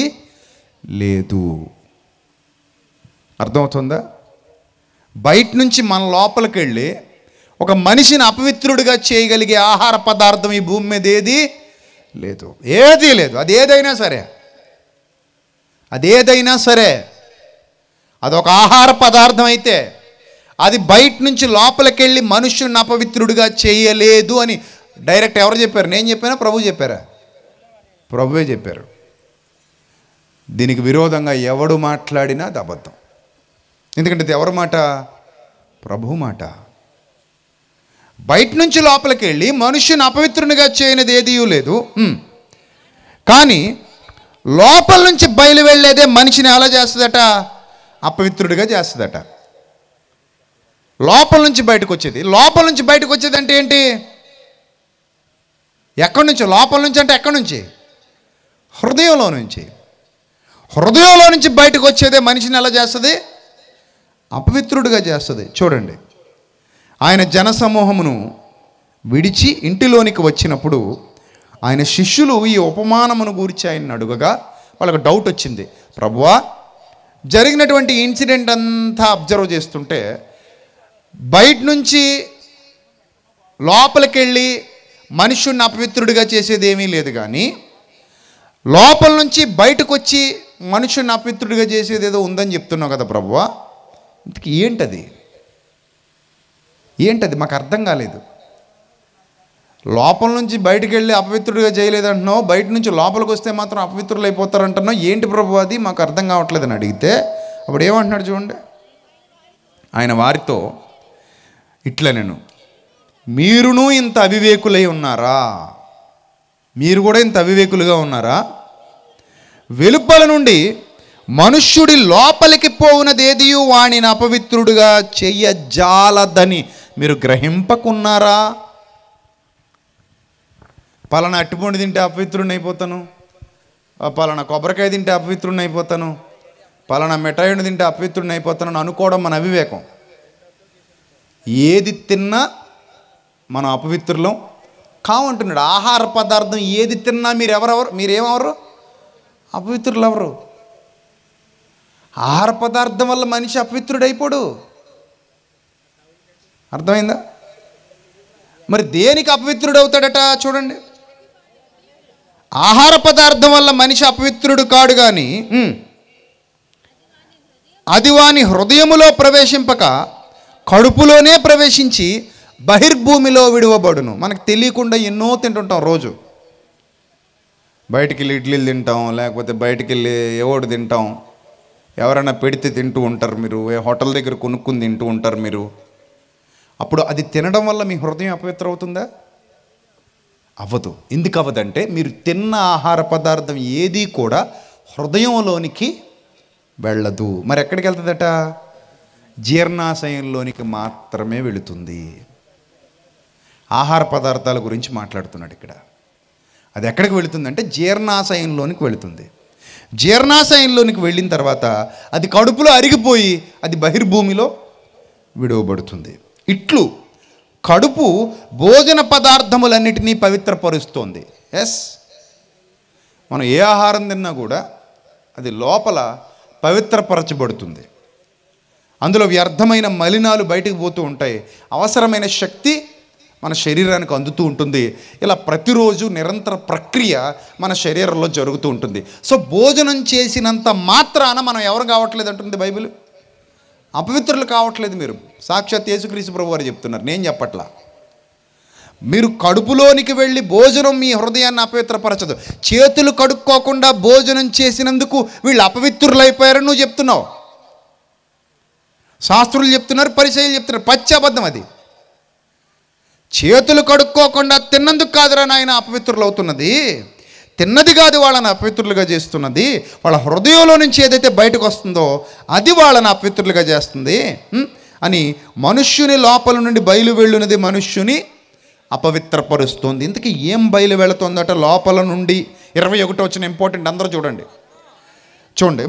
లేదు అర్థమవుతుందా బయట నుంచి మన లోపలికి వెళ్ళి ఒక మనిషిని అపవిత్రుడిగా చేయగలిగే ఆహార పదార్థం ఈ భూమి మీద ఏది లేదు ఏది లేదు అది ఏదైనా సరే అదేదైనా సరే అదొక ఆహార పదార్థం అయితే అది బయట నుంచి లోపలికెళ్ళి మనుష్యుని అపవిత్రుడిగా చేయలేదు అని డైరెక్ట్ ఎవరు చెప్పారు నేను చెప్పానా ప్రభు చెప్పారా ప్రభువే చెప్పారు దీనికి విరోధంగా ఎవడు మాట్లాడినా అది అబద్ధం ఎందుకంటే ఇది ఎవరి మాట ప్రభు మాట బయట నుంచి లోపలికి వెళ్ళి మనుషుని అపవిత్రునిగా చేయనిది ఏది లేదు కానీ లోపల నుంచి బయలు వెళ్ళేదే మనిషిని ఎలా చేస్తుందట అపవిత్రుడిగా చేస్తుందట లోపల నుంచి బయటకు వచ్చేది లోపల నుంచి బయటకు వచ్చేది అంటే ఏంటి ఎక్కడి నుంచి లోపల నుంచి అంటే ఎక్కడి నుంచి హృదయంలో నుంచి హృదయంలో నుంచి బయటకు వచ్చేదే మనిషిని ఎలా చేస్తుంది అపవిత్రుడిగా చేస్తుంది చూడండి ఆయన జనసమూహమును విడిచి ఇంటిలోనికి వచ్చినప్పుడు ఆయన శిష్యులు ఈ ఉపమానమును గూర్చి ఆయన అడుగగా వాళ్ళకు డౌట్ వచ్చింది ప్రభువా జరిగినటువంటి ఇన్సిడెంట్ అంతా అబ్జర్వ్ చేస్తుంటే బయట నుంచి లోపలికి వెళ్ళి మనుషుణ్ణి అపవిత్రుడిగా చేసేది ఏమీ లేదు కానీ లోపల నుంచి బయటకు వచ్చి మనుషుని అపవిత్రుడిగా చేసేది ఏదో ఉందని చెప్తున్నావు కదా ప్రభు ఇంతకి ఏంటది ఏంటది మాకు అర్థం కాలేదు లోపల నుంచి బయటకు వెళ్ళి అపవిత్రుడిగా చేయలేదంటున్నావు బయట నుంచి లోపలికి వస్తే మాత్రం అపవిత్రులు అయిపోతారంటున్నావు ఏంటి ప్రభు అది మాకు అర్థం కావట్లేదు అని అడిగితే అప్పుడు ఏమంటున్నాడు చూడండి ఆయన వారితో ఇట్లా నేను మీరును ఇంత అవివేకులై ఉన్నారా మీరు కూడా ఇంత అవివేకులుగా ఉన్నారా వెలుపల నుండి మనుష్యుడి లోపలికి పోవునదేది వాణిని అపవిత్రుడుగా చెయ్యజాలదని మీరు గ్రహింపకున్నారా పలానా అట్టిపండు తింటే అపవిత్రుడిని అయిపోతాను పలానా కొబ్బరికాయ తింటే అపవిత్రుడిని అయిపోతాను పలానా మిఠాయిని తింటే అపవిత్రుడిని అయిపోతాను అనుకోవడం మన అవివేకం ఏది తిన్నా మనం అపవిత్రులం కావంటున్నాడు ఆహార పదార్థం ఏది తిన్నా మీరు ఎవరెవరు మీరేమెవరు అపవిత్రులు ఎవరు ఆహార పదార్థం వల్ల మనిషి అపవిత్రుడైపోడు అర్థమైందా మరి దేనికి అపవిత్రుడు అవుతాడట చూడండి ఆహార పదార్థం వల్ల మనిషి అపవిత్రుడు కాడు కానీ అది వాని హృదయములో ప్రవేశింపక కడుపులోనే ప్రవేశించి బహిర్భూమిలో విడువబడును మనకు తెలియకుండా ఎన్నో తింటుంటాం రోజు బయటికి వెళ్ళి ఇడ్లీలు తింటాం లేకపోతే బయటికి వెళ్ళి ఎవడు తింటాం ఎవరైనా పెడితే తింటూ ఉంటారు మీరు ఏ హోటల్ దగ్గర కొనుక్కుని తింటూ ఉంటారు మీరు అప్పుడు అది తినడం వల్ల మీ హృదయం అపవిత్ర అవుతుందా అవ్వదు ఎందుకు అవ్వదంటే మీరు తిన్న ఆహార పదార్థం ఏది కూడా హృదయంలోనికి వెళ్ళదు మరి ఎక్కడికి వెళ్తుందట జీర్ణాశయంలోనికి మాత్రమే వెళుతుంది ఆహార పదార్థాల గురించి మాట్లాడుతున్నాడు ఇక్కడ అది ఎక్కడికి వెళుతుందంటే జీర్ణాశయంలోనికి వెళుతుంది జీర్ణాశయంలోనికి వెళ్ళిన తర్వాత అది కడుపులో అరిగిపోయి అది బహిర్భూమిలో విడవబడుతుంది ఇట్లు కడుపు భోజన పదార్థములన్నిటినీ పవిత్రపరుస్తోంది ఎస్ మనం ఏ ఆహారం తిన్నా కూడా అది లోపల పవిత్రపరచబడుతుంది అందులో వ్యర్థమైన మలినాలు బయటకు పోతూ ఉంటాయి అవసరమైన శక్తి మన శరీరానికి అందుతూ ఉంటుంది ఇలా ప్రతిరోజు నిరంతర ప్రక్రియ మన శరీరంలో జరుగుతూ ఉంటుంది సో భోజనం చేసినంత మాత్రాన మనం ఎవరు కావట్లేదు అంటుంది బైబిల్ అపవిత్రులు కావట్లేదు మీరు సాక్షాత్ యేసుక్రీస్తు ప్రభు వారు చెప్తున్నారు నేను చెప్పట్లా మీరు కడుపులోనికి వెళ్ళి భోజనం మీ హృదయాన్ని అపవిత్రపరచదు చేతులు కడుక్కోకుండా భోజనం చేసినందుకు వీళ్ళు అపవిత్రులైపోయారని నువ్వు చెప్తున్నావు శాస్త్రులు చెప్తున్నారు పరిచయాలు చెప్తున్నారు పచ్చబద్ధం అది చేతులు కడుక్కోకుండా తిన్నందుకు కాదురా నాయన అపవిత్రులు అవుతున్నది తిన్నది కాదు వాళ్ళని అపవిత్రులుగా చేస్తున్నది వాళ్ళ హృదయంలో నుంచి ఏదైతే బయటకు వస్తుందో అది వాళ్ళని అపవిత్రులుగా చేస్తుంది అని మనుష్యుని లోపల నుండి బయలు వెళ్ళినది మనుష్యుని అపవిత్రపరుస్తుంది ఇంతకీ ఏం బయలు వెళుతుందట లోపల నుండి ఇరవై ఒకటి వచ్చిన ఇంపార్టెంట్ అందరూ చూడండి చూడండి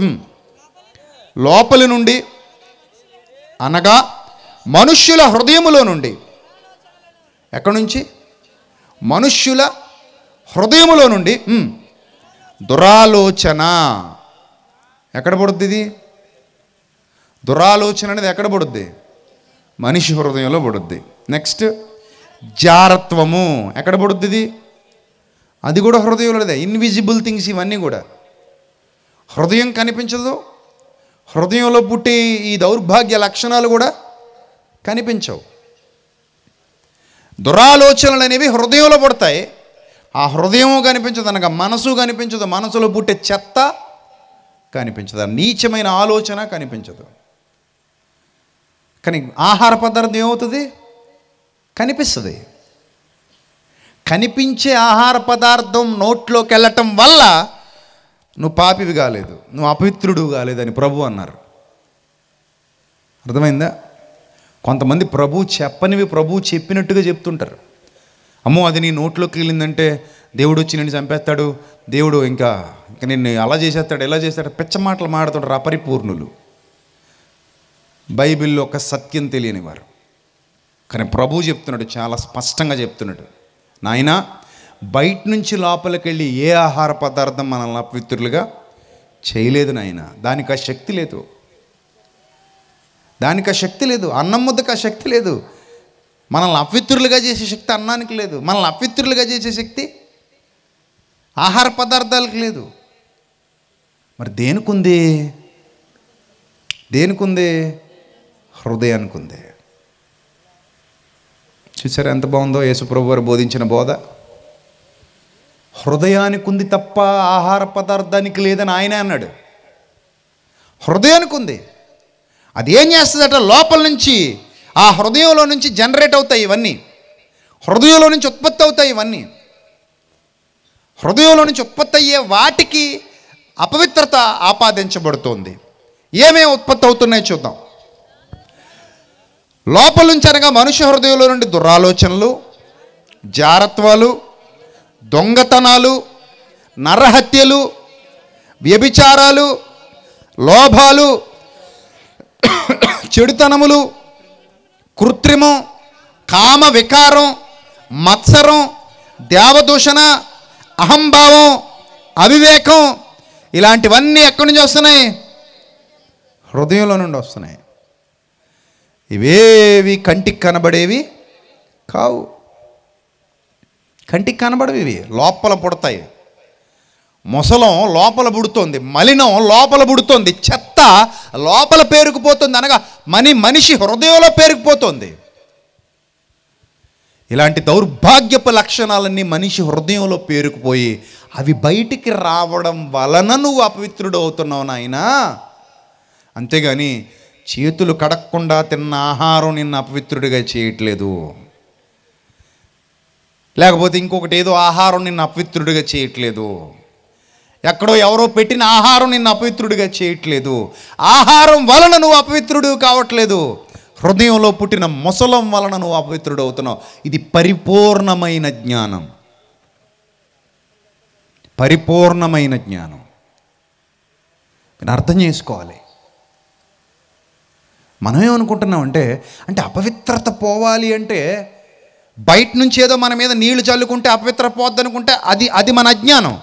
లోపలి నుండి అనగా మనుష్యుల హృదయములో నుండి ఎక్కడి నుంచి మనుష్యుల హృదయములో నుండి దురాలోచన ఎక్కడ పడుద్ది ఇది దురాలోచన అనేది ఎక్కడ పడుద్ది మనిషి హృదయంలో పడుద్ది నెక్స్ట్ జారత్వము ఎక్కడ పడుద్ది ఇది అది కూడా హృదయంలో లేదా ఇన్విజిబుల్ థింగ్స్ ఇవన్నీ కూడా హృదయం కనిపించదు హృదయంలో పుట్టే ఈ దౌర్భాగ్య లక్షణాలు కూడా కనిపించవు దురాలోచనలు అనేవి హృదయంలో పడతాయి ఆ హృదయం కనిపించదు అనగా మనసు కనిపించదు మనసులో పుట్టే చెత్త కనిపించదు నీచమైన ఆలోచన కనిపించదు కానీ ఆహార పదార్థం ఏమవుతుంది కనిపిస్తుంది కనిపించే ఆహార పదార్థం నోట్లోకి వెళ్ళటం వల్ల నువ్వు పాపివి కాలేదు నువ్వు అపవిత్రుడు అని ప్రభు అన్నారు అర్థమైందా కొంతమంది ప్రభు చెప్పనివి ప్రభు చెప్పినట్టుగా చెప్తుంటారు అమ్మో అది నీ నోట్లోకి వెళ్ళిందంటే దేవుడు వచ్చి నేను చంపేస్తాడు దేవుడు ఇంకా ఇంకా నిన్ను అలా చేసేస్తాడు ఎలా చేస్తాడు పిచ్చ మాటలు మాడుతుంటారు అపరిపూర్ణులు బైబిల్లో ఒక సత్యం తెలియని వారు కానీ ప్రభు చెప్తున్నాడు చాలా స్పష్టంగా చెప్తున్నాడు నాయన బయట నుంచి లోపలికి వెళ్ళి ఏ ఆహార పదార్థం మనల్ని అపవిత్రులుగా చేయలేదు నాయన దానికి ఆ శక్తి లేదు దానికి ఆ శక్తి లేదు అన్నం ముద్దకు ఆ శక్తి లేదు మనల్ని అపవిత్రులుగా చేసే శక్తి అన్నానికి లేదు మనల్ని అపవిత్రులుగా చేసే శక్తి ఆహార పదార్థాలకు లేదు మరి దేనికి ఉంది హృదయానికి ఉంది చూసారా ఎంత బాగుందో యేసుప్రభు వారు బోధించిన బోధ హృదయానికి ఉంది తప్ప ఆహార పదార్థానికి లేదని ఆయన అన్నాడు హృదయానికి ఉంది అది ఏం చేస్తుందట లోపల నుంచి ఆ హృదయంలో నుంచి జనరేట్ అవుతాయి ఇవన్నీ హృదయంలో నుంచి ఉత్పత్తి అవుతాయి ఇవన్నీ హృదయంలో నుంచి ఉత్పత్తి అయ్యే వాటికి అపవిత్రత ఆపాదించబడుతోంది ఏమేమి ఉత్పత్తి అవుతున్నాయో చూద్దాం లోపల నుంచి అనగా మనుష్య హృదయంలో నుండి దురాలోచనలు జారత్వాలు దొంగతనాలు నరహత్యలు వ్యభిచారాలు లోభాలు (coughs) చెడుతనములు కృత్రిమం కామ వికారం మత్సరం దేవదూషణ అహంభావం అవివేకం ఇలాంటివన్నీ ఎక్కడి నుంచి వస్తున్నాయి హృదయంలో నుండి వస్తున్నాయి ఇవేవి కంటికి కనబడేవి కావు కంటికి కనబడవి ఇవి లోపల పుడతాయి మొసలం లోపల పుడుతోంది మలినం లోపల పుడుతోంది చెత్త లోపల పేరుకుపోతుంది అనగా మని మనిషి హృదయంలో పేరుకుపోతుంది ఇలాంటి దౌర్భాగ్యపు లక్షణాలన్నీ మనిషి హృదయంలో పేరుకుపోయి అవి బయటికి రావడం వలన నువ్వు అపవిత్రుడు అవుతున్నావు నాయనా అంతేగాని చేతులు కడక్కుండా తిన్న ఆహారం నిన్ను అపవిత్రుడిగా చేయట్లేదు లేకపోతే ఇంకొకటి ఏదో ఆహారం నిన్ను అపవిత్రుడిగా చేయట్లేదు ఎక్కడో ఎవరో పెట్టిన ఆహారం నిన్ను అపవిత్రుడిగా చేయట్లేదు ఆహారం వలన నువ్వు అపవిత్రుడు కావట్లేదు హృదయంలో పుట్టిన ముసలం వలన నువ్వు అపవిత్రుడు అవుతున్నావు ఇది పరిపూర్ణమైన జ్ఞానం పరిపూర్ణమైన జ్ఞానం నేను అర్థం చేసుకోవాలి మనం అనుకుంటున్నాం అంటే అపవిత్రత పోవాలి అంటే బయట నుంచి ఏదో మన మీద నీళ్లు చల్లుకుంటే అపవిత్ర పోద్ది అనుకుంటే అది అది మన అజ్ఞానం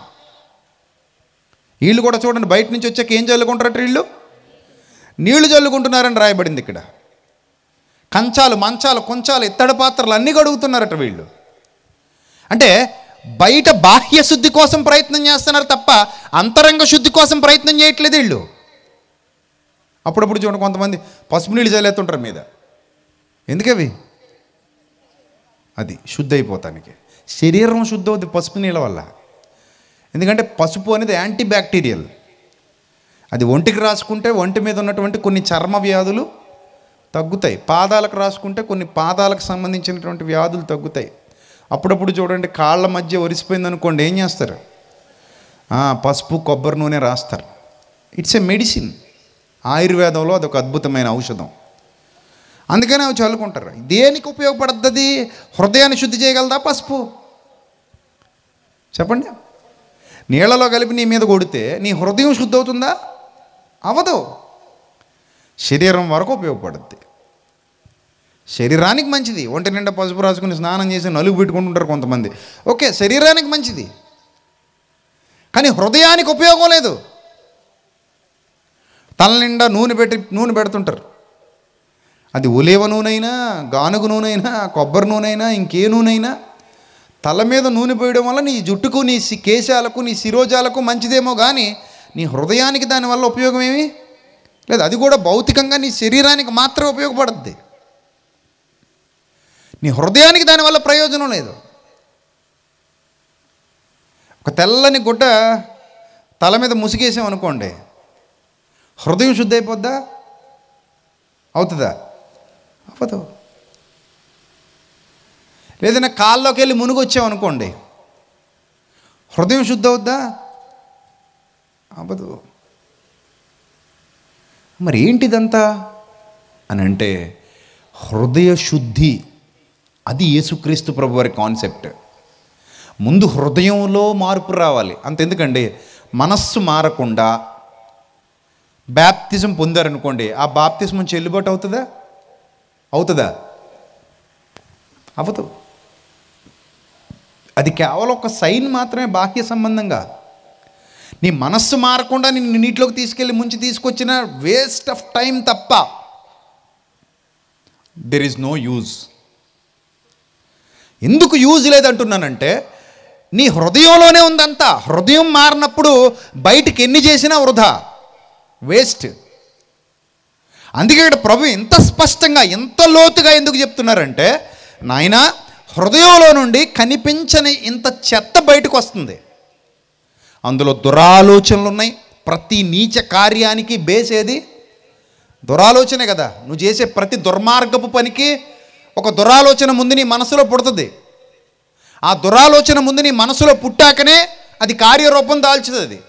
వీళ్ళు కూడా చూడండి బయట నుంచి వచ్చాక ఏం చల్లుకుంటారట వీళ్ళు నీళ్లు చల్లుకుంటున్నారని రాయబడింది ఇక్కడ కంచాలు మంచాలు కొంచాలు ఇత్తడి పాత్రలు అన్నీ గడుగుతున్నారట వీళ్ళు అంటే బయట బాహ్య శుద్ధి కోసం ప్రయత్నం చేస్తున్నారు తప్ప అంతరంగ శుద్ధి కోసం ప్రయత్నం చేయట్లేదు వీళ్ళు అప్పుడప్పుడు చూడండి కొంతమంది పసుపు నీళ్ళు చల్లేస్తుంటారు మీద ఎందుకవి అది శుద్ధి అయిపోతానికి శరీరం శుద్ధి అవుతుంది పసుపు నీళ్ళ వల్ల ఎందుకంటే పసుపు అనేది యాంటీ బ్యాక్టీరియల్ అది ఒంటికి రాసుకుంటే ఒంటి మీద ఉన్నటువంటి కొన్ని చర్మ వ్యాధులు తగ్గుతాయి పాదాలకు రాసుకుంటే కొన్ని పాదాలకు సంబంధించినటువంటి వ్యాధులు తగ్గుతాయి అప్పుడప్పుడు చూడండి కాళ్ళ మధ్య ఒరిసిపోయింది అనుకోండి ఏం చేస్తారు పసుపు కొబ్బరి నూనె రాస్తారు ఇట్స్ ఎ మెడిసిన్ ఆయుర్వేదంలో అదొక అద్భుతమైన ఔషధం అందుకనే అవి చల్లుకుంటారు దేనికి ఉపయోగపడుతుంది హృదయాన్ని శుద్ధి చేయగలదా పసుపు చెప్పండి నీళ్లలో కలిపి నీ మీద కొడితే నీ హృదయం శుద్ధి అవుతుందా అవదు శరీరం వరకు ఉపయోగపడుద్ది శరీరానికి మంచిది ఒంటి నిండా పసుపు రాసుకుని స్నానం చేసి నలుగు పెట్టుకుంటుంటారు కొంతమంది ఓకే శరీరానికి మంచిది కానీ హృదయానికి ఉపయోగం లేదు తల నిండా నూనె పెట్టి నూనె పెడుతుంటారు అది ఒలేవ నూనె అయినా గానుగు నూనె అయినా కొబ్బరి నూనె అయినా ఇంకే నూనె అయినా తల మీద నూనె పోయడం వల్ల నీ జుట్టుకు నీ కేశాలకు నీ శిరోజాలకు మంచిదేమో కానీ నీ హృదయానికి దానివల్ల ఉపయోగం ఏమి లేదు అది కూడా భౌతికంగా నీ శరీరానికి మాత్రమే ఉపయోగపడుద్ది నీ హృదయానికి దానివల్ల ప్రయోజనం లేదు ఒక తెల్లని గుడ్డ తల మీద ముసిగేసాం అనుకోండి హృదయం శుద్ధి అయిపోద్దా అవుతుందా అవ్వదు ఏదైనా కాల్లోకి వెళ్ళి మునుగొచ్చాం అనుకోండి హృదయం శుద్ధ అవుద్దా అవ్వదు మరి ఏంటిదంతా అని అంటే హృదయ శుద్ధి అది యేసుక్రీస్తు ప్రభు వారి కాన్సెప్ట్ ముందు హృదయంలో మార్పు రావాలి అంతెందుకండి మనస్సు మారకుండా బ్యాప్తిజం పొందారనుకోండి ఆ బాప్తిజం చెల్లుబాటు అవుతుందా అవుతుందా అవ్వదు అది కేవలం ఒక సైన్ మాత్రమే బాహ్య సంబంధంగా నీ మనస్సు మారకుండా నేను నీటిలోకి తీసుకెళ్ళి ముంచి తీసుకొచ్చిన వేస్ట్ ఆఫ్ టైం తప్ప దెర్ ఈజ్ నో యూజ్ ఎందుకు యూజ్ లేదంటున్నానంటే నీ హృదయంలోనే ఉందంతా హృదయం మారినప్పుడు బయటికి ఎన్ని చేసినా వృధా వేస్ట్ అందుకే ఇక్కడ ప్రభు ఎంత స్పష్టంగా ఎంత లోతుగా ఎందుకు చెప్తున్నారంటే నాయనా హృదయంలో నుండి కనిపించని ఇంత చెత్త బయటకు వస్తుంది అందులో దురాలోచనలు ఉన్నాయి ప్రతి నీచ కార్యానికి బేసేది దురాలోచనే కదా నువ్వు చేసే ప్రతి దుర్మార్గపు పనికి ఒక దురాలోచన ముందు నీ మనసులో పుడుతుంది ఆ దురాలోచన ముందు నీ మనసులో పుట్టాకనే అది కార్యరూపం దాల్చుతుంది అది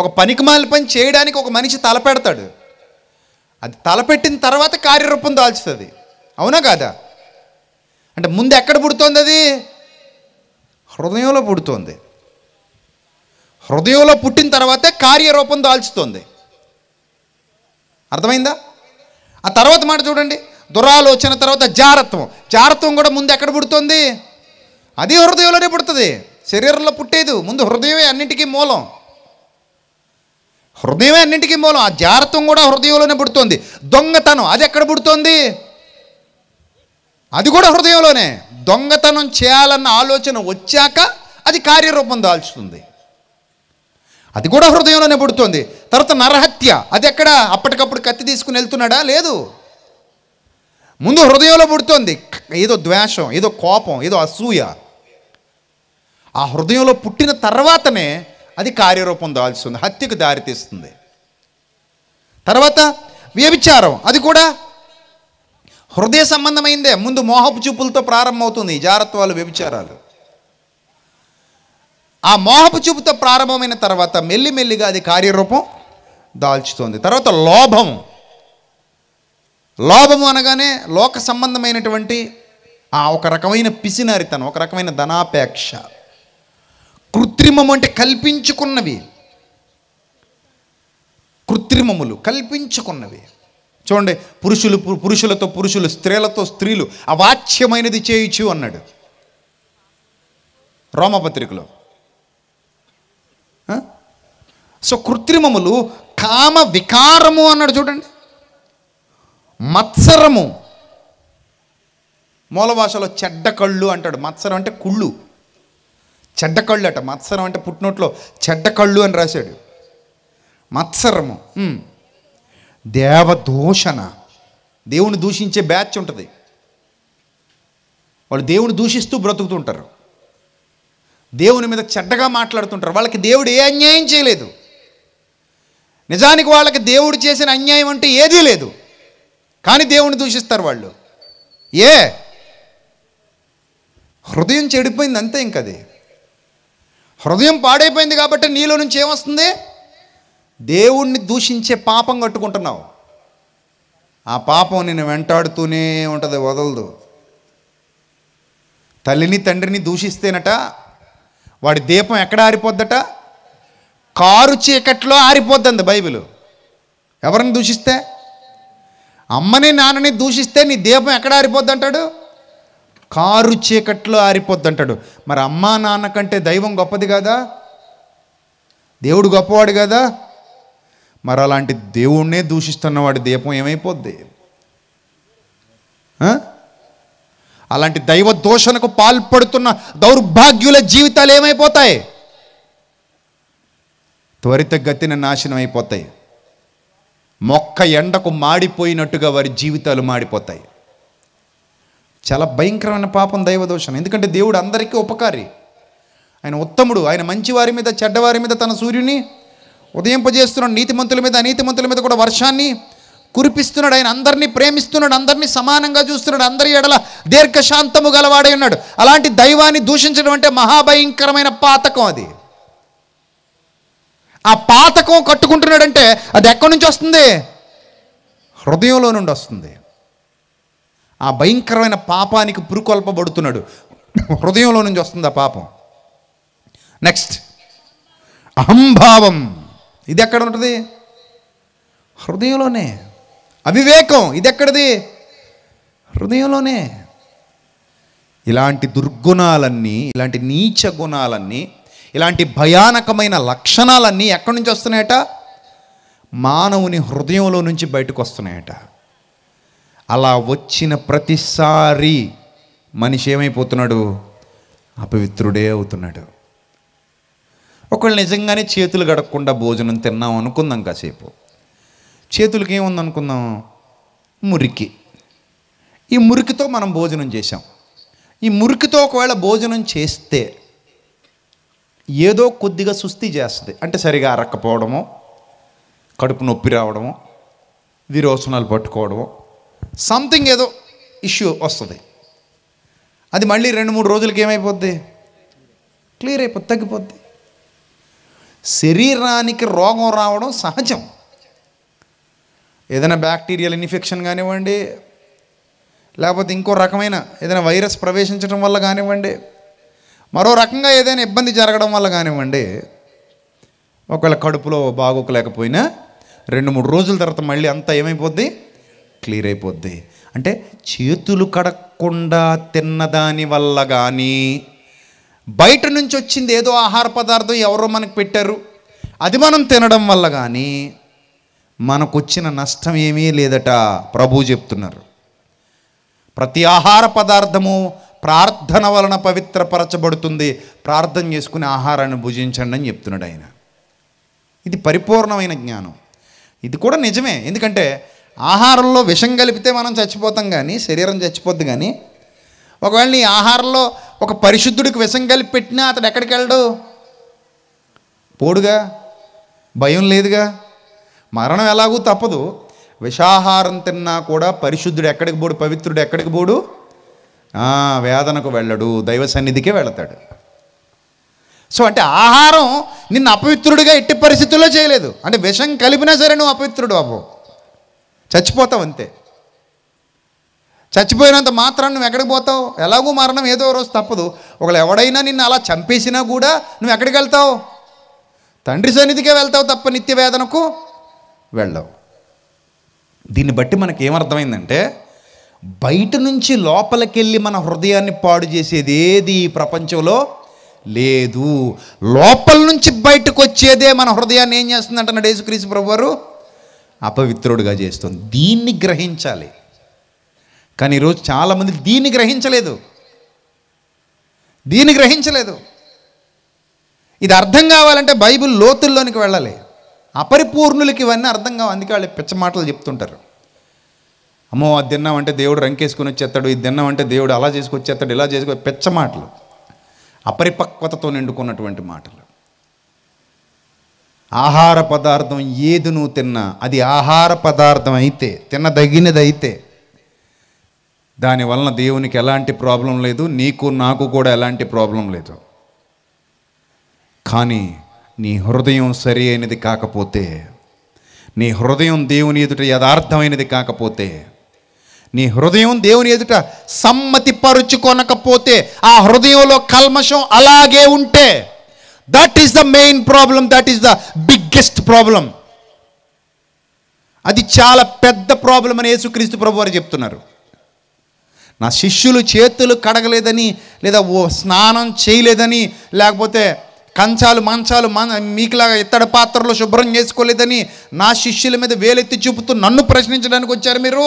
ఒక పనికిమాలి పని చేయడానికి ఒక మనిషి తలపెడతాడు అది తలపెట్టిన తర్వాత కార్యరూపం దాల్చుతుంది అవునా కాదా అంటే ముందు ఎక్కడ పుడుతోంది అది హృదయంలో పుడుతోంది హృదయంలో పుట్టిన తర్వాతే కార్యరూపం దాల్చుతోంది అర్థమైందా ఆ తర్వాత మాట చూడండి దురాలోచన తర్వాత జారత్వం జారత్వం కూడా ముందు ఎక్కడ పుడుతుంది అది హృదయంలోనే పుడుతుంది శరీరంలో పుట్టేది ముందు హృదయమే అన్నింటికీ మూలం హృదయమే అన్నింటికీ మూలం ఆ జారత్వం కూడా హృదయంలోనే పుడుతుంది దొంగతనం అది ఎక్కడ పుడుతుంది అది కూడా హృదయంలోనే దొంగతనం చేయాలన్న ఆలోచన వచ్చాక అది కార్యరూపం దాల్చుతుంది అది కూడా హృదయంలోనే పుడుతుంది తర్వాత నరహత్య అది ఎక్కడ అప్పటికప్పుడు కత్తి తీసుకుని వెళ్తున్నాడా లేదు ముందు హృదయంలో పుడుతోంది ఏదో ద్వేషం ఏదో కోపం ఏదో అసూయ ఆ హృదయంలో పుట్టిన తర్వాతనే అది కార్యరూపం దాల్చుతుంది హత్యకు దారితీస్తుంది తర్వాత వ్యభిచారం అది కూడా హృదయ సంబంధమైందే ముందు మోహపు చూపులతో ప్రారంభమవుతుంది జారత్వాలు వ్యభిచారాలు ఆ మోహపు చూపుతో ప్రారంభమైన తర్వాత మెల్లిమెల్లిగా అది కార్యరూపం దాల్చుతోంది తర్వాత లోభం లోభము అనగానే లోక సంబంధమైనటువంటి ఆ ఒక రకమైన పిసినారితనం ఒక రకమైన ధనాపేక్ష కృత్రిమం అంటే కల్పించుకున్నవి కృత్రిమములు కల్పించుకున్నవి చూడండి పురుషులు పురుషులతో పురుషులు స్త్రీలతో స్త్రీలు అవాచ్యమైనది చేయొచ్చు అన్నాడు రోమపత్రికలో సో కృత్రిమములు కామ వికారము అన్నాడు చూడండి మత్సరము మూల భాషలో చెడ్డ కళ్ళు అంటాడు మత్సరం అంటే కుళ్ళు చెడ్డ కళ్ళు అట మత్సరం అంటే పుట్టినోట్లో చెడ్డ కళ్ళు అని రాశాడు మత్సరము దేవదూషణ దేవుని దూషించే బ్యాచ్ ఉంటుంది వాళ్ళు దేవుని దూషిస్తూ బ్రతుకుతుంటారు దేవుని మీద చెడ్డగా మాట్లాడుతుంటారు వాళ్ళకి దేవుడు ఏ అన్యాయం చేయలేదు నిజానికి వాళ్ళకి దేవుడు చేసిన అన్యాయం అంటే ఏదీ లేదు కానీ దేవుని దూషిస్తారు వాళ్ళు ఏ హృదయం చెడిపోయింది అంతే ఇంకది హృదయం పాడైపోయింది కాబట్టి నీలో నుంచి ఏమొస్తుంది దేవుణ్ణి దూషించే పాపం కట్టుకుంటున్నావు ఆ పాపం నేను వెంటాడుతూనే ఉంటుంది వదలదు తల్లిని తండ్రిని దూషిస్తేనట వాడి దీపం ఎక్కడ ఆరిపోద్దట కారు చీకట్లో ఆరిపోద్దంది బైబిల్ ఎవరిని దూషిస్తే అమ్మని నాన్నని దూషిస్తే నీ దీపం ఎక్కడ ఆరిపోద్ది అంటాడు కారు చీకట్లో ఆరిపోద్ది అంటాడు మరి అమ్మ నాన్న కంటే దైవం గొప్పది కదా దేవుడు గొప్పవాడు కదా మరి అలాంటి దేవుణ్ణే దూషిస్తున్న వాడి దీపం ఏమైపోద్ది అలాంటి దైవ దోషణకు పాల్పడుతున్న దౌర్భాగ్యుల జీవితాలు ఏమైపోతాయి త్వరితగతిన నాశనం అయిపోతాయి మొక్క ఎండకు మాడిపోయినట్టుగా వారి జీవితాలు మాడిపోతాయి చాలా భయంకరమైన పాపం దైవ దోషం ఎందుకంటే దేవుడు అందరికీ ఉపకారి ఆయన ఉత్తముడు ఆయన మంచివారి మీద చెడ్డవారి మీద తన సూర్యుని ఉదయింపజేస్తున్నాడు నీతిమంతుల మీద అనీతిమంతుల మీద కూడా వర్షాన్ని కురిపిస్తున్నాడు ఆయన అందరినీ ప్రేమిస్తున్నాడు అందరినీ సమానంగా చూస్తున్నాడు అందరి ఎడల దీర్ఘశాంతము గలవాడై ఉన్నాడు అలాంటి దైవాన్ని దూషించడం అంటే మహాభయంకరమైన పాతకం అది ఆ పాతకం కట్టుకుంటున్నాడంటే అది ఎక్కడి నుంచి వస్తుంది హృదయంలో నుండి వస్తుంది ఆ భయంకరమైన పాపానికి పురుకొల్పబడుతున్నాడు హృదయంలో నుంచి వస్తుంది ఆ పాపం నెక్స్ట్ అహంభావం ఇది ఎక్కడ ఉంటుంది హృదయంలోనే అవివేకం ఇది ఎక్కడిది హృదయంలోనే ఇలాంటి దుర్గుణాలన్నీ ఇలాంటి నీచ గుణాలన్నీ ఇలాంటి భయానకమైన లక్షణాలన్నీ ఎక్కడి నుంచి వస్తున్నాయట మానవుని హృదయంలో నుంచి బయటకు వస్తున్నాయట అలా వచ్చిన ప్రతిసారి మనిషి ఏమైపోతున్నాడు అపవిత్రుడే అవుతున్నాడు ఒకవేళ నిజంగానే చేతులు గడకుండా భోజనం తిన్నాం అనుకుందాం కాసేపు చేతులకి ఏముంది మురికి ఈ మురికితో మనం భోజనం చేసాం ఈ మురికితో ఒకవేళ భోజనం చేస్తే ఏదో కొద్దిగా సుస్థి చేస్తుంది అంటే సరిగా అరక్కపోవడమో కడుపు నొప్పి రావడమో విరోచనాలు పట్టుకోవడమో సంథింగ్ ఏదో ఇష్యూ వస్తుంది అది మళ్ళీ రెండు మూడు రోజులకి ఏమైపోద్ది క్లియర్ అయిపోద్ది తగ్గిపోద్ది శరీరానికి రోగం రావడం సహజం ఏదైనా బ్యాక్టీరియల్ ఇన్ఫెక్షన్ కానివ్వండి లేకపోతే ఇంకో రకమైన ఏదైనా వైరస్ ప్రవేశించడం వల్ల కానివ్వండి మరో రకంగా ఏదైనా ఇబ్బంది జరగడం వల్ల కానివ్వండి ఒకవేళ కడుపులో బాగోకలేకపోయినా రెండు మూడు రోజుల తర్వాత మళ్ళీ అంతా ఏమైపోద్ది క్లియర్ అయిపోద్ది అంటే చేతులు కడక్కుండా తిన్నదాని వల్ల కానీ బయట నుంచి వచ్చింది ఏదో ఆహార పదార్థం ఎవరో మనకు పెట్టారు అది మనం తినడం వల్ల కానీ మనకొచ్చిన నష్టం ఏమీ లేదట ప్రభు చెప్తున్నారు ప్రతి ఆహార పదార్థము ప్రార్థన వలన పవిత్రపరచబడుతుంది ప్రార్థన చేసుకునే ఆహారాన్ని భుజించండి అని చెప్తున్నాడు ఆయన ఇది పరిపూర్ణమైన జ్ఞానం ఇది కూడా నిజమే ఎందుకంటే ఆహారంలో విషం కలిపితే మనం చచ్చిపోతాం కానీ శరీరం చచ్చిపోద్ది కానీ ఒకవేళ నీ ఆహారంలో ఒక పరిశుద్ధుడికి విషం కలిపి పెట్టినా అతడు ఎక్కడికి వెళ్ళడు పోడుగా భయం లేదుగా మరణం ఎలాగూ తప్పదు విషాహారం తిన్నా కూడా పరిశుద్ధుడు ఎక్కడికి పోడు పవిత్రుడు ఎక్కడికి పోడు వేదనకు వెళ్ళడు దైవ సన్నిధికే వెళతాడు సో అంటే ఆహారం నిన్ను అపవిత్రుడిగా ఎట్టి పరిస్థితుల్లో చేయలేదు అంటే విషం కలిపినా సరే నువ్వు అపవిత్రుడు అవ్వవు చచ్చిపోతావు అంతే చచ్చిపోయినంత మాత్రం నువ్వు ఎక్కడికి పోతావు ఎలాగూ మరణం ఏదో రోజు తప్పదు ఒకళ్ళు ఎవడైనా నిన్ను అలా చంపేసినా కూడా నువ్వు ఎక్కడికి వెళ్తావు తండ్రి సన్నిధికే వెళ్తావు తప్ప నిత్య వేదనకు వెళ్ళవు దీన్ని బట్టి మనకి ఏమర్థమైందంటే బయట నుంచి లోపలికెళ్ళి మన హృదయాన్ని పాడు చేసేది ఏది ఈ ప్రపంచంలో లేదు లోపల నుంచి బయటకు వచ్చేదే మన హృదయాన్ని ఏం చేస్తుంది నడేసు క్రీసు ప్రభు వారు అపవిత్రుడిగా చేస్తుంది దీన్ని గ్రహించాలి కానీ ఈరోజు చాలామంది దీన్ని గ్రహించలేదు దీన్ని గ్రహించలేదు ఇది అర్థం కావాలంటే బైబిల్ లోతుల్లోనికి వెళ్ళాలి అపరిపూర్ణులకి ఇవన్నీ అర్థం కావు అందుకే వాళ్ళు పిచ్చ మాటలు చెప్తుంటారు అమ్మో అది తిన్నామంటే దేవుడు రంకేసుకుని వచ్చేస్తాడు ఇది తిన్నామంటే దేవుడు అలా చేసుకొచ్చేస్తాడు ఇలా చేసుకో పిచ్చ మాటలు అపరిపక్వతతో నిండుకున్నటువంటి మాటలు ఆహార పదార్థం ఏది నువ్వు తిన్నా అది ఆహార పదార్థం అయితే తినదగినదైతే దానివలన దేవునికి ఎలాంటి ప్రాబ్లం లేదు నీకు నాకు కూడా ఎలాంటి ప్రాబ్లం లేదు కానీ నీ హృదయం సరి అయినది కాకపోతే నీ హృదయం దేవుని ఎదుట యథార్థమైనది కాకపోతే నీ హృదయం దేవుని ఎదుట సమ్మతి పరుచుకొనకపోతే ఆ హృదయంలో కల్మషం అలాగే ఉంటే that is the main problem that is the biggest problem అది చాలా పెద్ద ప్రాబ్లం అని యేసుక్రీస్తు ప్రభు వారు చెప్తున్నారు నా శిష్యులు చేతులు కడగలేదని లేదా ఓ స్నానం చేయలేదని లేకపోతే కంచాలు మంచాలు మన మీకులాగా ఇత్తడి పాత్రలు శుభ్రం చేసుకోలేదని నా శిష్యుల మీద వేలెత్తి చూపుతూ నన్ను ప్రశ్నించడానికి వచ్చారు మీరు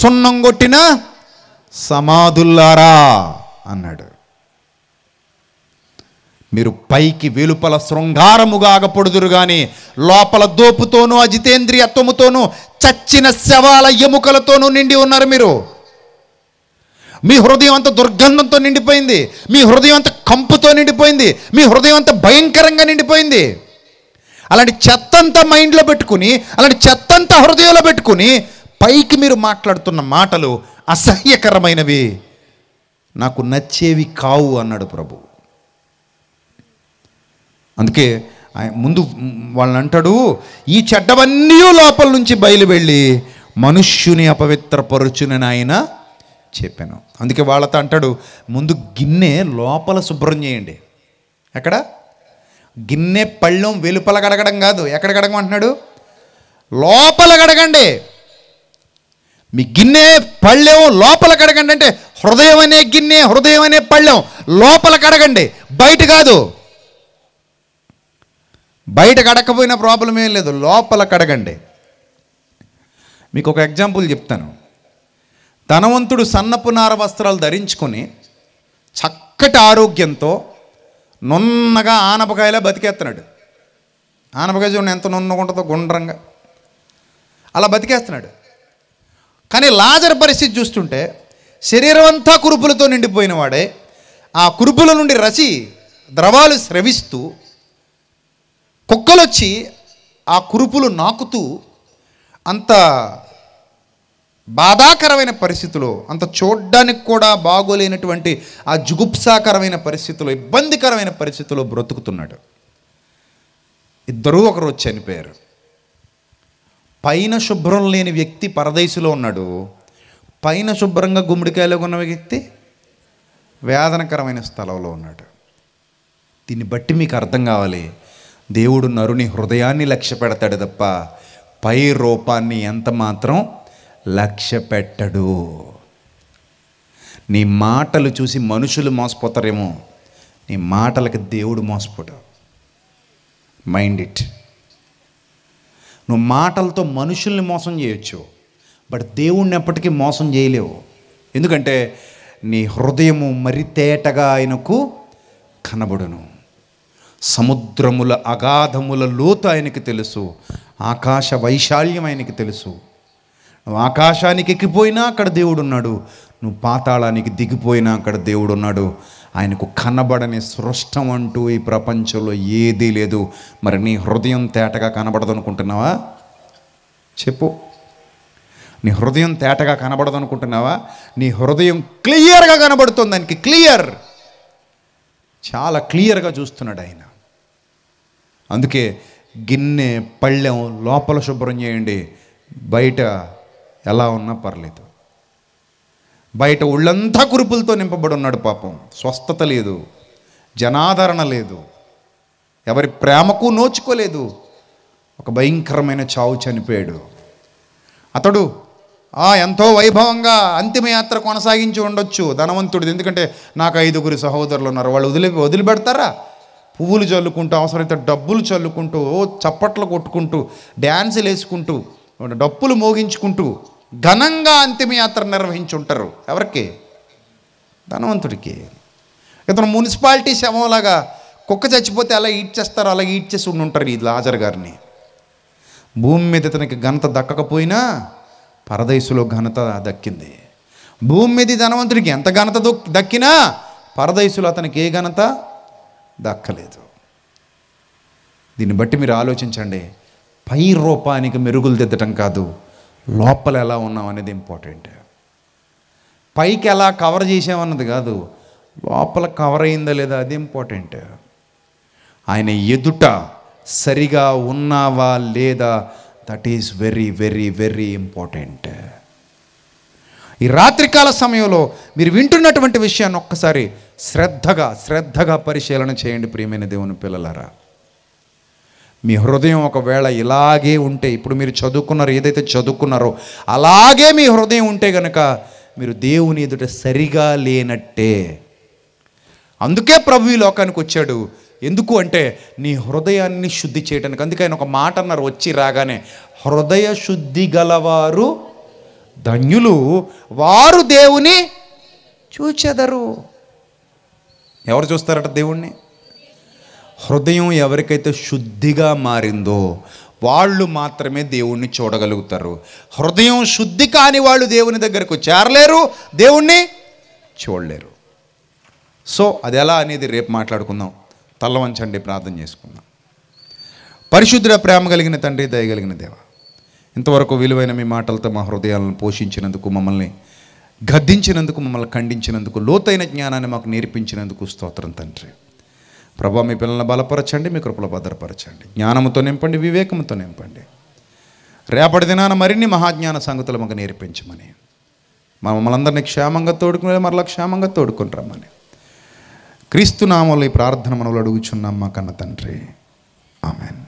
సున్నం కొట్టిన సమాధుల్లారా అన్నాడు మీరు పైకి వెలుపల శృంగారముగా ఆగపొడుదురు కానీ లోపల దోపుతోనూ అజితేంద్రియత్వముతోనూ చచ్చిన శవాల ఎముకలతోనూ నిండి ఉన్నారు మీరు మీ హృదయం అంత దుర్గంధంతో నిండిపోయింది మీ హృదయం అంత కంపుతో నిండిపోయింది మీ హృదయం అంత భయంకరంగా నిండిపోయింది అలాంటి చెత్తంతా మైండ్లో పెట్టుకుని అలాంటి చెత్తంతా హృదయంలో పెట్టుకుని పైకి మీరు మాట్లాడుతున్న మాటలు అసహ్యకరమైనవి నాకు నచ్చేవి కావు అన్నాడు ప్రభు అందుకే ముందు వాళ్ళని అంటాడు ఈ చెడ్డవన్నీ లోపల నుంచి బయలువెళ్ళి మనుష్యుని అపవిత్రపరుచునని ఆయన చెప్పాను అందుకే వాళ్ళతో అంటాడు ముందు గిన్నె లోపల శుభ్రం చేయండి ఎక్కడ గిన్నె పళ్ళెం వెలుపల గడగడం కాదు ఎక్కడ గడగమంటున్నాడు లోపల గడగండి మీ గిన్నె పళ్ళెం లోపల కడగండి అంటే హృదయం అనే గిన్నె హృదయం అనే పళ్ళెం లోపల కడగండి బయట కాదు బయట కడకపోయినా ప్రాబ్లం ఏం లేదు లోపల కడగండి మీకు ఒక ఎగ్జాంపుల్ చెప్తాను ధనవంతుడు సన్నపు నార వస్త్రాలు ధరించుకొని చక్కటి ఆరోగ్యంతో నున్నగా ఆనపకాయలా బతికేస్తున్నాడు ఆనపకాయ చూడండి ఎంత నున్నగా ఉంటుందో గుండ్రంగా అలా బతికేస్తున్నాడు కానీ లాజర్ పరిస్థితి చూస్తుంటే శరీరం అంతా కురుపులతో నిండిపోయిన వాడే ఆ కురుపుల నుండి రసి ద్రవాలు స్రవిస్తూ కుక్కలొచ్చి ఆ కురుపులు నాకుతూ అంత బాధాకరమైన పరిస్థితులు అంత చూడ్డానికి కూడా బాగోలేనటువంటి ఆ జుగుప్సాకరమైన పరిస్థితులు ఇబ్బందికరమైన పరిస్థితుల్లో బ్రతుకుతున్నాడు ఇద్దరూ ఒకరు చనిపోయారు పైన శుభ్రం లేని వ్యక్తి పరదేశిలో ఉన్నాడు పైన శుభ్రంగా గుమ్మడికాయలో ఉన్న వ్యక్తి వేదనకరమైన స్థలంలో ఉన్నాడు దీన్ని బట్టి మీకు అర్థం కావాలి దేవుడు నరుని హృదయాన్ని లక్ష్య పెడతాడు తప్ప పై రూపాన్ని ఎంత మాత్రం లక్ష్య పెట్టడు నీ మాటలు చూసి మనుషులు మోసపోతారేమో నీ మాటలకు దేవుడు మోసపోడు మైండ్ ఇట్ నువ్వు మాటలతో మనుషుల్ని మోసం చేయొచ్చు బట్ దేవుణ్ణి ఎప్పటికీ మోసం చేయలేవు ఎందుకంటే నీ హృదయము మరి తేటగా ఆయనకు కనబడును సముద్రముల అగాధముల లోతు ఆయనకి తెలుసు ఆకాశ వైశాల్యం ఆయనకి తెలుసు నువ్వు ఆకాశానికి ఎక్కిపోయినా అక్కడ దేవుడు ఉన్నాడు నువ్వు పాతాళానికి దిగిపోయినా అక్కడ దేవుడు ఉన్నాడు ఆయనకు కనబడని సృష్టం అంటూ ఈ ప్రపంచంలో ఏదీ లేదు మరి నీ హృదయం తేటగా కనబడదు అనుకుంటున్నావా చెప్పు నీ హృదయం తేటగా కనబడదు అనుకుంటున్నావా నీ హృదయం క్లియర్గా కనబడుతుంది దానికి క్లియర్ చాలా క్లియర్గా చూస్తున్నాడు ఆయన అందుకే గిన్నె పళ్ళెం లోపల శుభ్రం చేయండి బయట ఎలా ఉన్నా పర్లేదు బయట ఒళ్ళంతా కురుపులతో నింపబడి ఉన్నాడు పాపం స్వస్థత లేదు జనాదరణ లేదు ఎవరి ప్రేమకు నోచుకోలేదు ఒక భయంకరమైన చావు చనిపోయాడు అతడు ఆ ఎంతో వైభవంగా అంతిమయాత్ర కొనసాగించి ఉండొచ్చు ధనవంతుడిది ఎందుకంటే నాకు ఐదుగురి సహోదరులు ఉన్నారు వాళ్ళు వదిలి వదిలిపెడతారా పువ్వులు చల్లుకుంటూ అవసరమైతే డబ్బులు చల్లుకుంటూ ఓ చప్పట్లు కొట్టుకుంటూ డ్యాన్సులు వేసుకుంటూ డప్పులు మోగించుకుంటూ ఘనంగా అంతిమయాత్ర నిర్వహించుంటారు ఎవరికి ధనవంతుడికి ఇతను మున్సిపాలిటీ శవంలాగా కుక్క చచ్చిపోతే అలా ఈడ్ చేస్తారు అలా ఈడ్ చేసి ఉండుంటారు ఈ లాజర్ గారిని భూమి మీద ఇతనికి ఘనత దక్కకపోయినా పరదయసులో ఘనత దక్కింది భూమి మీద ధనవంతుడికి ఎంత ఘనత దక్కినా పరదయసులో అతనికి ఏ ఘనత దక్కలేదు దీన్ని బట్టి మీరు ఆలోచించండి పై రూపానికి మెరుగులు దిద్దటం కాదు లోపల ఎలా ఉన్నాం అనేది ఇంపార్టెంట్ పైకి ఎలా కవర్ చేసామన్నది కాదు లోపల కవర్ అయిందా లేదా అది ఇంపార్టెంట్ ఆయన ఎదుట సరిగా ఉన్నావా లేదా that is very very very important ఈ రాత్రికాల సమయంలో మీరు వింటున్నటువంటి విషయాన్ని ఒక్కసారి శ్రద్ధగా శ్రద్ధగా పరిశీలన చేయండి ప్రియమైన దేవుని పిల్లలారా మీ హృదయం ఒకవేళ ఇలాగే ఉంటే ఇప్పుడు మీరు చదువుకున్నారు ఏదైతే చదువుకున్నారో అలాగే మీ హృదయం ఉంటే గనక మీరు దేవుని ఎదుట సరిగా లేనట్టే అందుకే ప్రభు ఈ లోకానికి వచ్చాడు ఎందుకు అంటే నీ హృదయాన్ని శుద్ధి చేయడానికి అందుకే ఆయన ఒక మాట అన్నారు వచ్చి రాగానే హృదయ శుద్ధి గలవారు ధన్యులు వారు దేవుని చూచెదరు ఎవరు చూస్తారట దేవుణ్ణి హృదయం ఎవరికైతే శుద్ధిగా మారిందో వాళ్ళు మాత్రమే దేవుణ్ణి చూడగలుగుతారు హృదయం శుద్ధి కాని వాళ్ళు దేవుని దగ్గరకు చేరలేరు దేవుణ్ణి చూడలేరు సో అది ఎలా అనేది రేపు మాట్లాడుకుందాం తల్లవంచండి ప్రార్థన చేసుకుందాం పరిశుద్ధ ప్రేమ కలిగిన తండ్రి దయగలిగిన దేవ ఇంతవరకు విలువైన మీ మాటలతో మా హృదయాలను పోషించినందుకు మమ్మల్ని గద్దించినందుకు మమ్మల్ని ఖండించినందుకు లోతైన జ్ఞానాన్ని మాకు నేర్పించినందుకు స్తోత్రం తండ్రి ప్రభా మీ పిల్లల్ని బలపరచండి మీ కృపలో భద్రపరచండి జ్ఞానంతో నింపండి వివేకంతో నింపండి రేపటి దినాన మరిన్ని మహాజ్ఞాన సంగతులు మాకు నేర్పించమని మమ్మల్ని క్షేమంగా తోడుకునే మరలా క్షేమంగా తోడుకుంటామని రమ్మని క్రీస్తు నామంలో ఈ ప్రార్థన మనలో అడుగుచున్నాం మా కన్న తండ్రి ఆమెన్